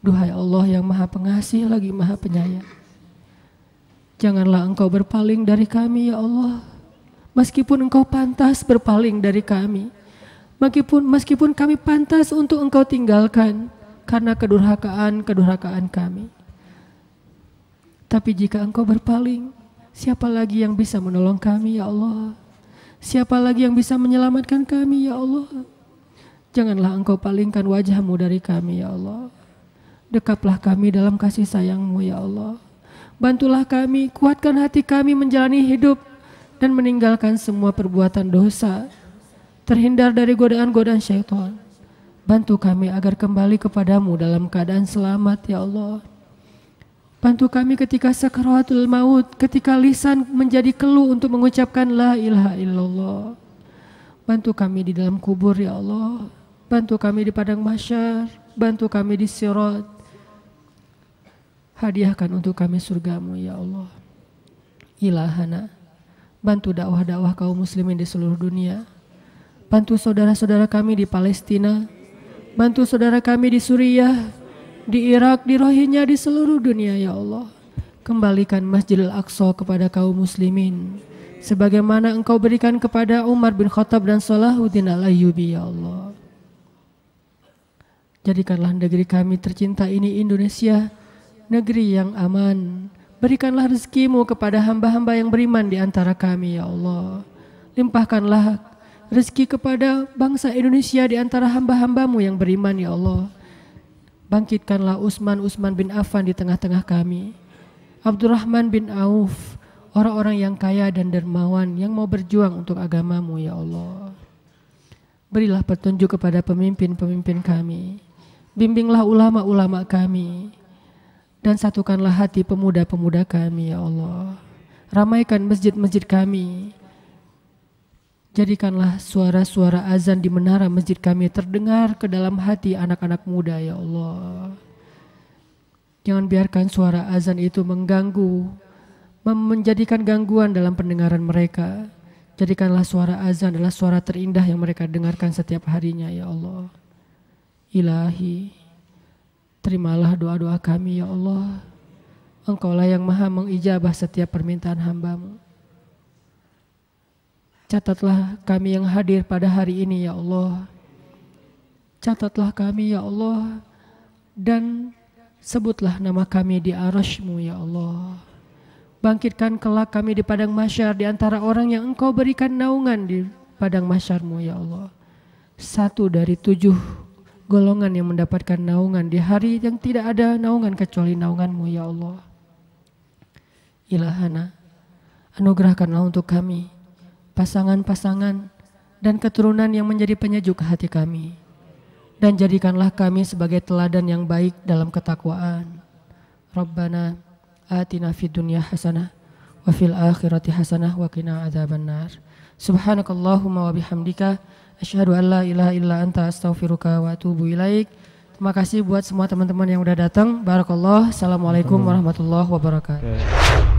Duhai Allah yang maha pengasih lagi maha penyayang. Janganlah engkau berpaling dari kami ya Allah. Meskipun engkau pantas berpaling dari kami. Meskipun, meskipun kami pantas untuk engkau tinggalkan karena kedurhakaan-kedurhakaan kami. Tapi jika engkau berpaling, siapa lagi yang bisa menolong kami ya Allah? Siapa lagi yang bisa menyelamatkan kami ya Allah? Janganlah engkau palingkan wajahmu dari kami ya Allah. Dekaplah kami dalam kasih sayangmu ya Allah. Bantulah kami, kuatkan hati kami menjalani hidup dan meninggalkan semua perbuatan dosa. Terhindar dari godaan-godaan syaitan. Bantu kami agar kembali kepadamu dalam keadaan selamat, ya Allah. Bantu kami ketika sakaratul maut, ketika lisan menjadi keluh untuk mengucapkan la ilaha illallah. Bantu kami di dalam kubur, ya Allah. Bantu kami di padang masyar. Bantu kami di sirat Hadiahkan untuk kami surgamu ya Allah. Ilahana, bantu dakwah-dakwah kaum muslimin di seluruh dunia. Bantu saudara-saudara kami di Palestina. Bantu saudara kami di Suriah, di Irak, di Rohingya, di seluruh dunia ya Allah. Kembalikan Masjidil Aqsa kepada kaum muslimin. Sebagaimana engkau berikan kepada Umar bin Khattab dan Salahuddin al-Ayyubi ya Allah. Jadikanlah negeri kami tercinta ini Indonesia negeri yang aman. Berikanlah rezekimu kepada hamba-hamba yang beriman di antara kami, ya Allah. Limpahkanlah rezeki kepada bangsa Indonesia di antara hamba-hambamu yang beriman, ya Allah. Bangkitkanlah Usman Usman bin Affan di tengah-tengah kami. Abdurrahman bin Auf, orang-orang yang kaya dan dermawan yang mau berjuang untuk agamamu, ya Allah. Berilah petunjuk kepada pemimpin-pemimpin kami. Bimbinglah ulama-ulama kami dan satukanlah hati pemuda-pemuda kami ya Allah. Ramaikan masjid-masjid kami. Jadikanlah suara-suara azan di menara masjid kami terdengar ke dalam hati anak-anak muda ya Allah. Jangan biarkan suara azan itu mengganggu, menjadikan gangguan dalam pendengaran mereka. Jadikanlah suara azan adalah suara terindah yang mereka dengarkan setiap harinya ya Allah. Ilahi. Terimalah doa-doa kami ya Allah. Engkaulah yang maha mengijabah setiap permintaan hambamu. Catatlah kami yang hadir pada hari ini ya Allah. Catatlah kami ya Allah dan sebutlah nama kami di arashmu, ya Allah. Bangkitkan kelak kami di padang masyar di antara orang yang engkau berikan naungan di padang masyarmu ya Allah. Satu dari tujuh golongan yang mendapatkan naungan di hari yang tidak ada naungan kecuali naunganmu ya Allah. Ilahana, anugerahkanlah untuk kami pasangan-pasangan dan keturunan yang menjadi penyejuk hati kami. Dan jadikanlah kami sebagai teladan yang baik dalam ketakwaan. Rabbana atina fid dunya hasanah wa fil akhirati hasanah wa qina adzabannar. Subhanakallahumma wa bihamdika Asyhadu an la ilaha illa anta astaghfiruka wa atubu ilaik. Terima kasih buat semua teman-teman yang udah datang. Barakallah. Assalamualaikum warahmatullahi wabarakatuh. Okay.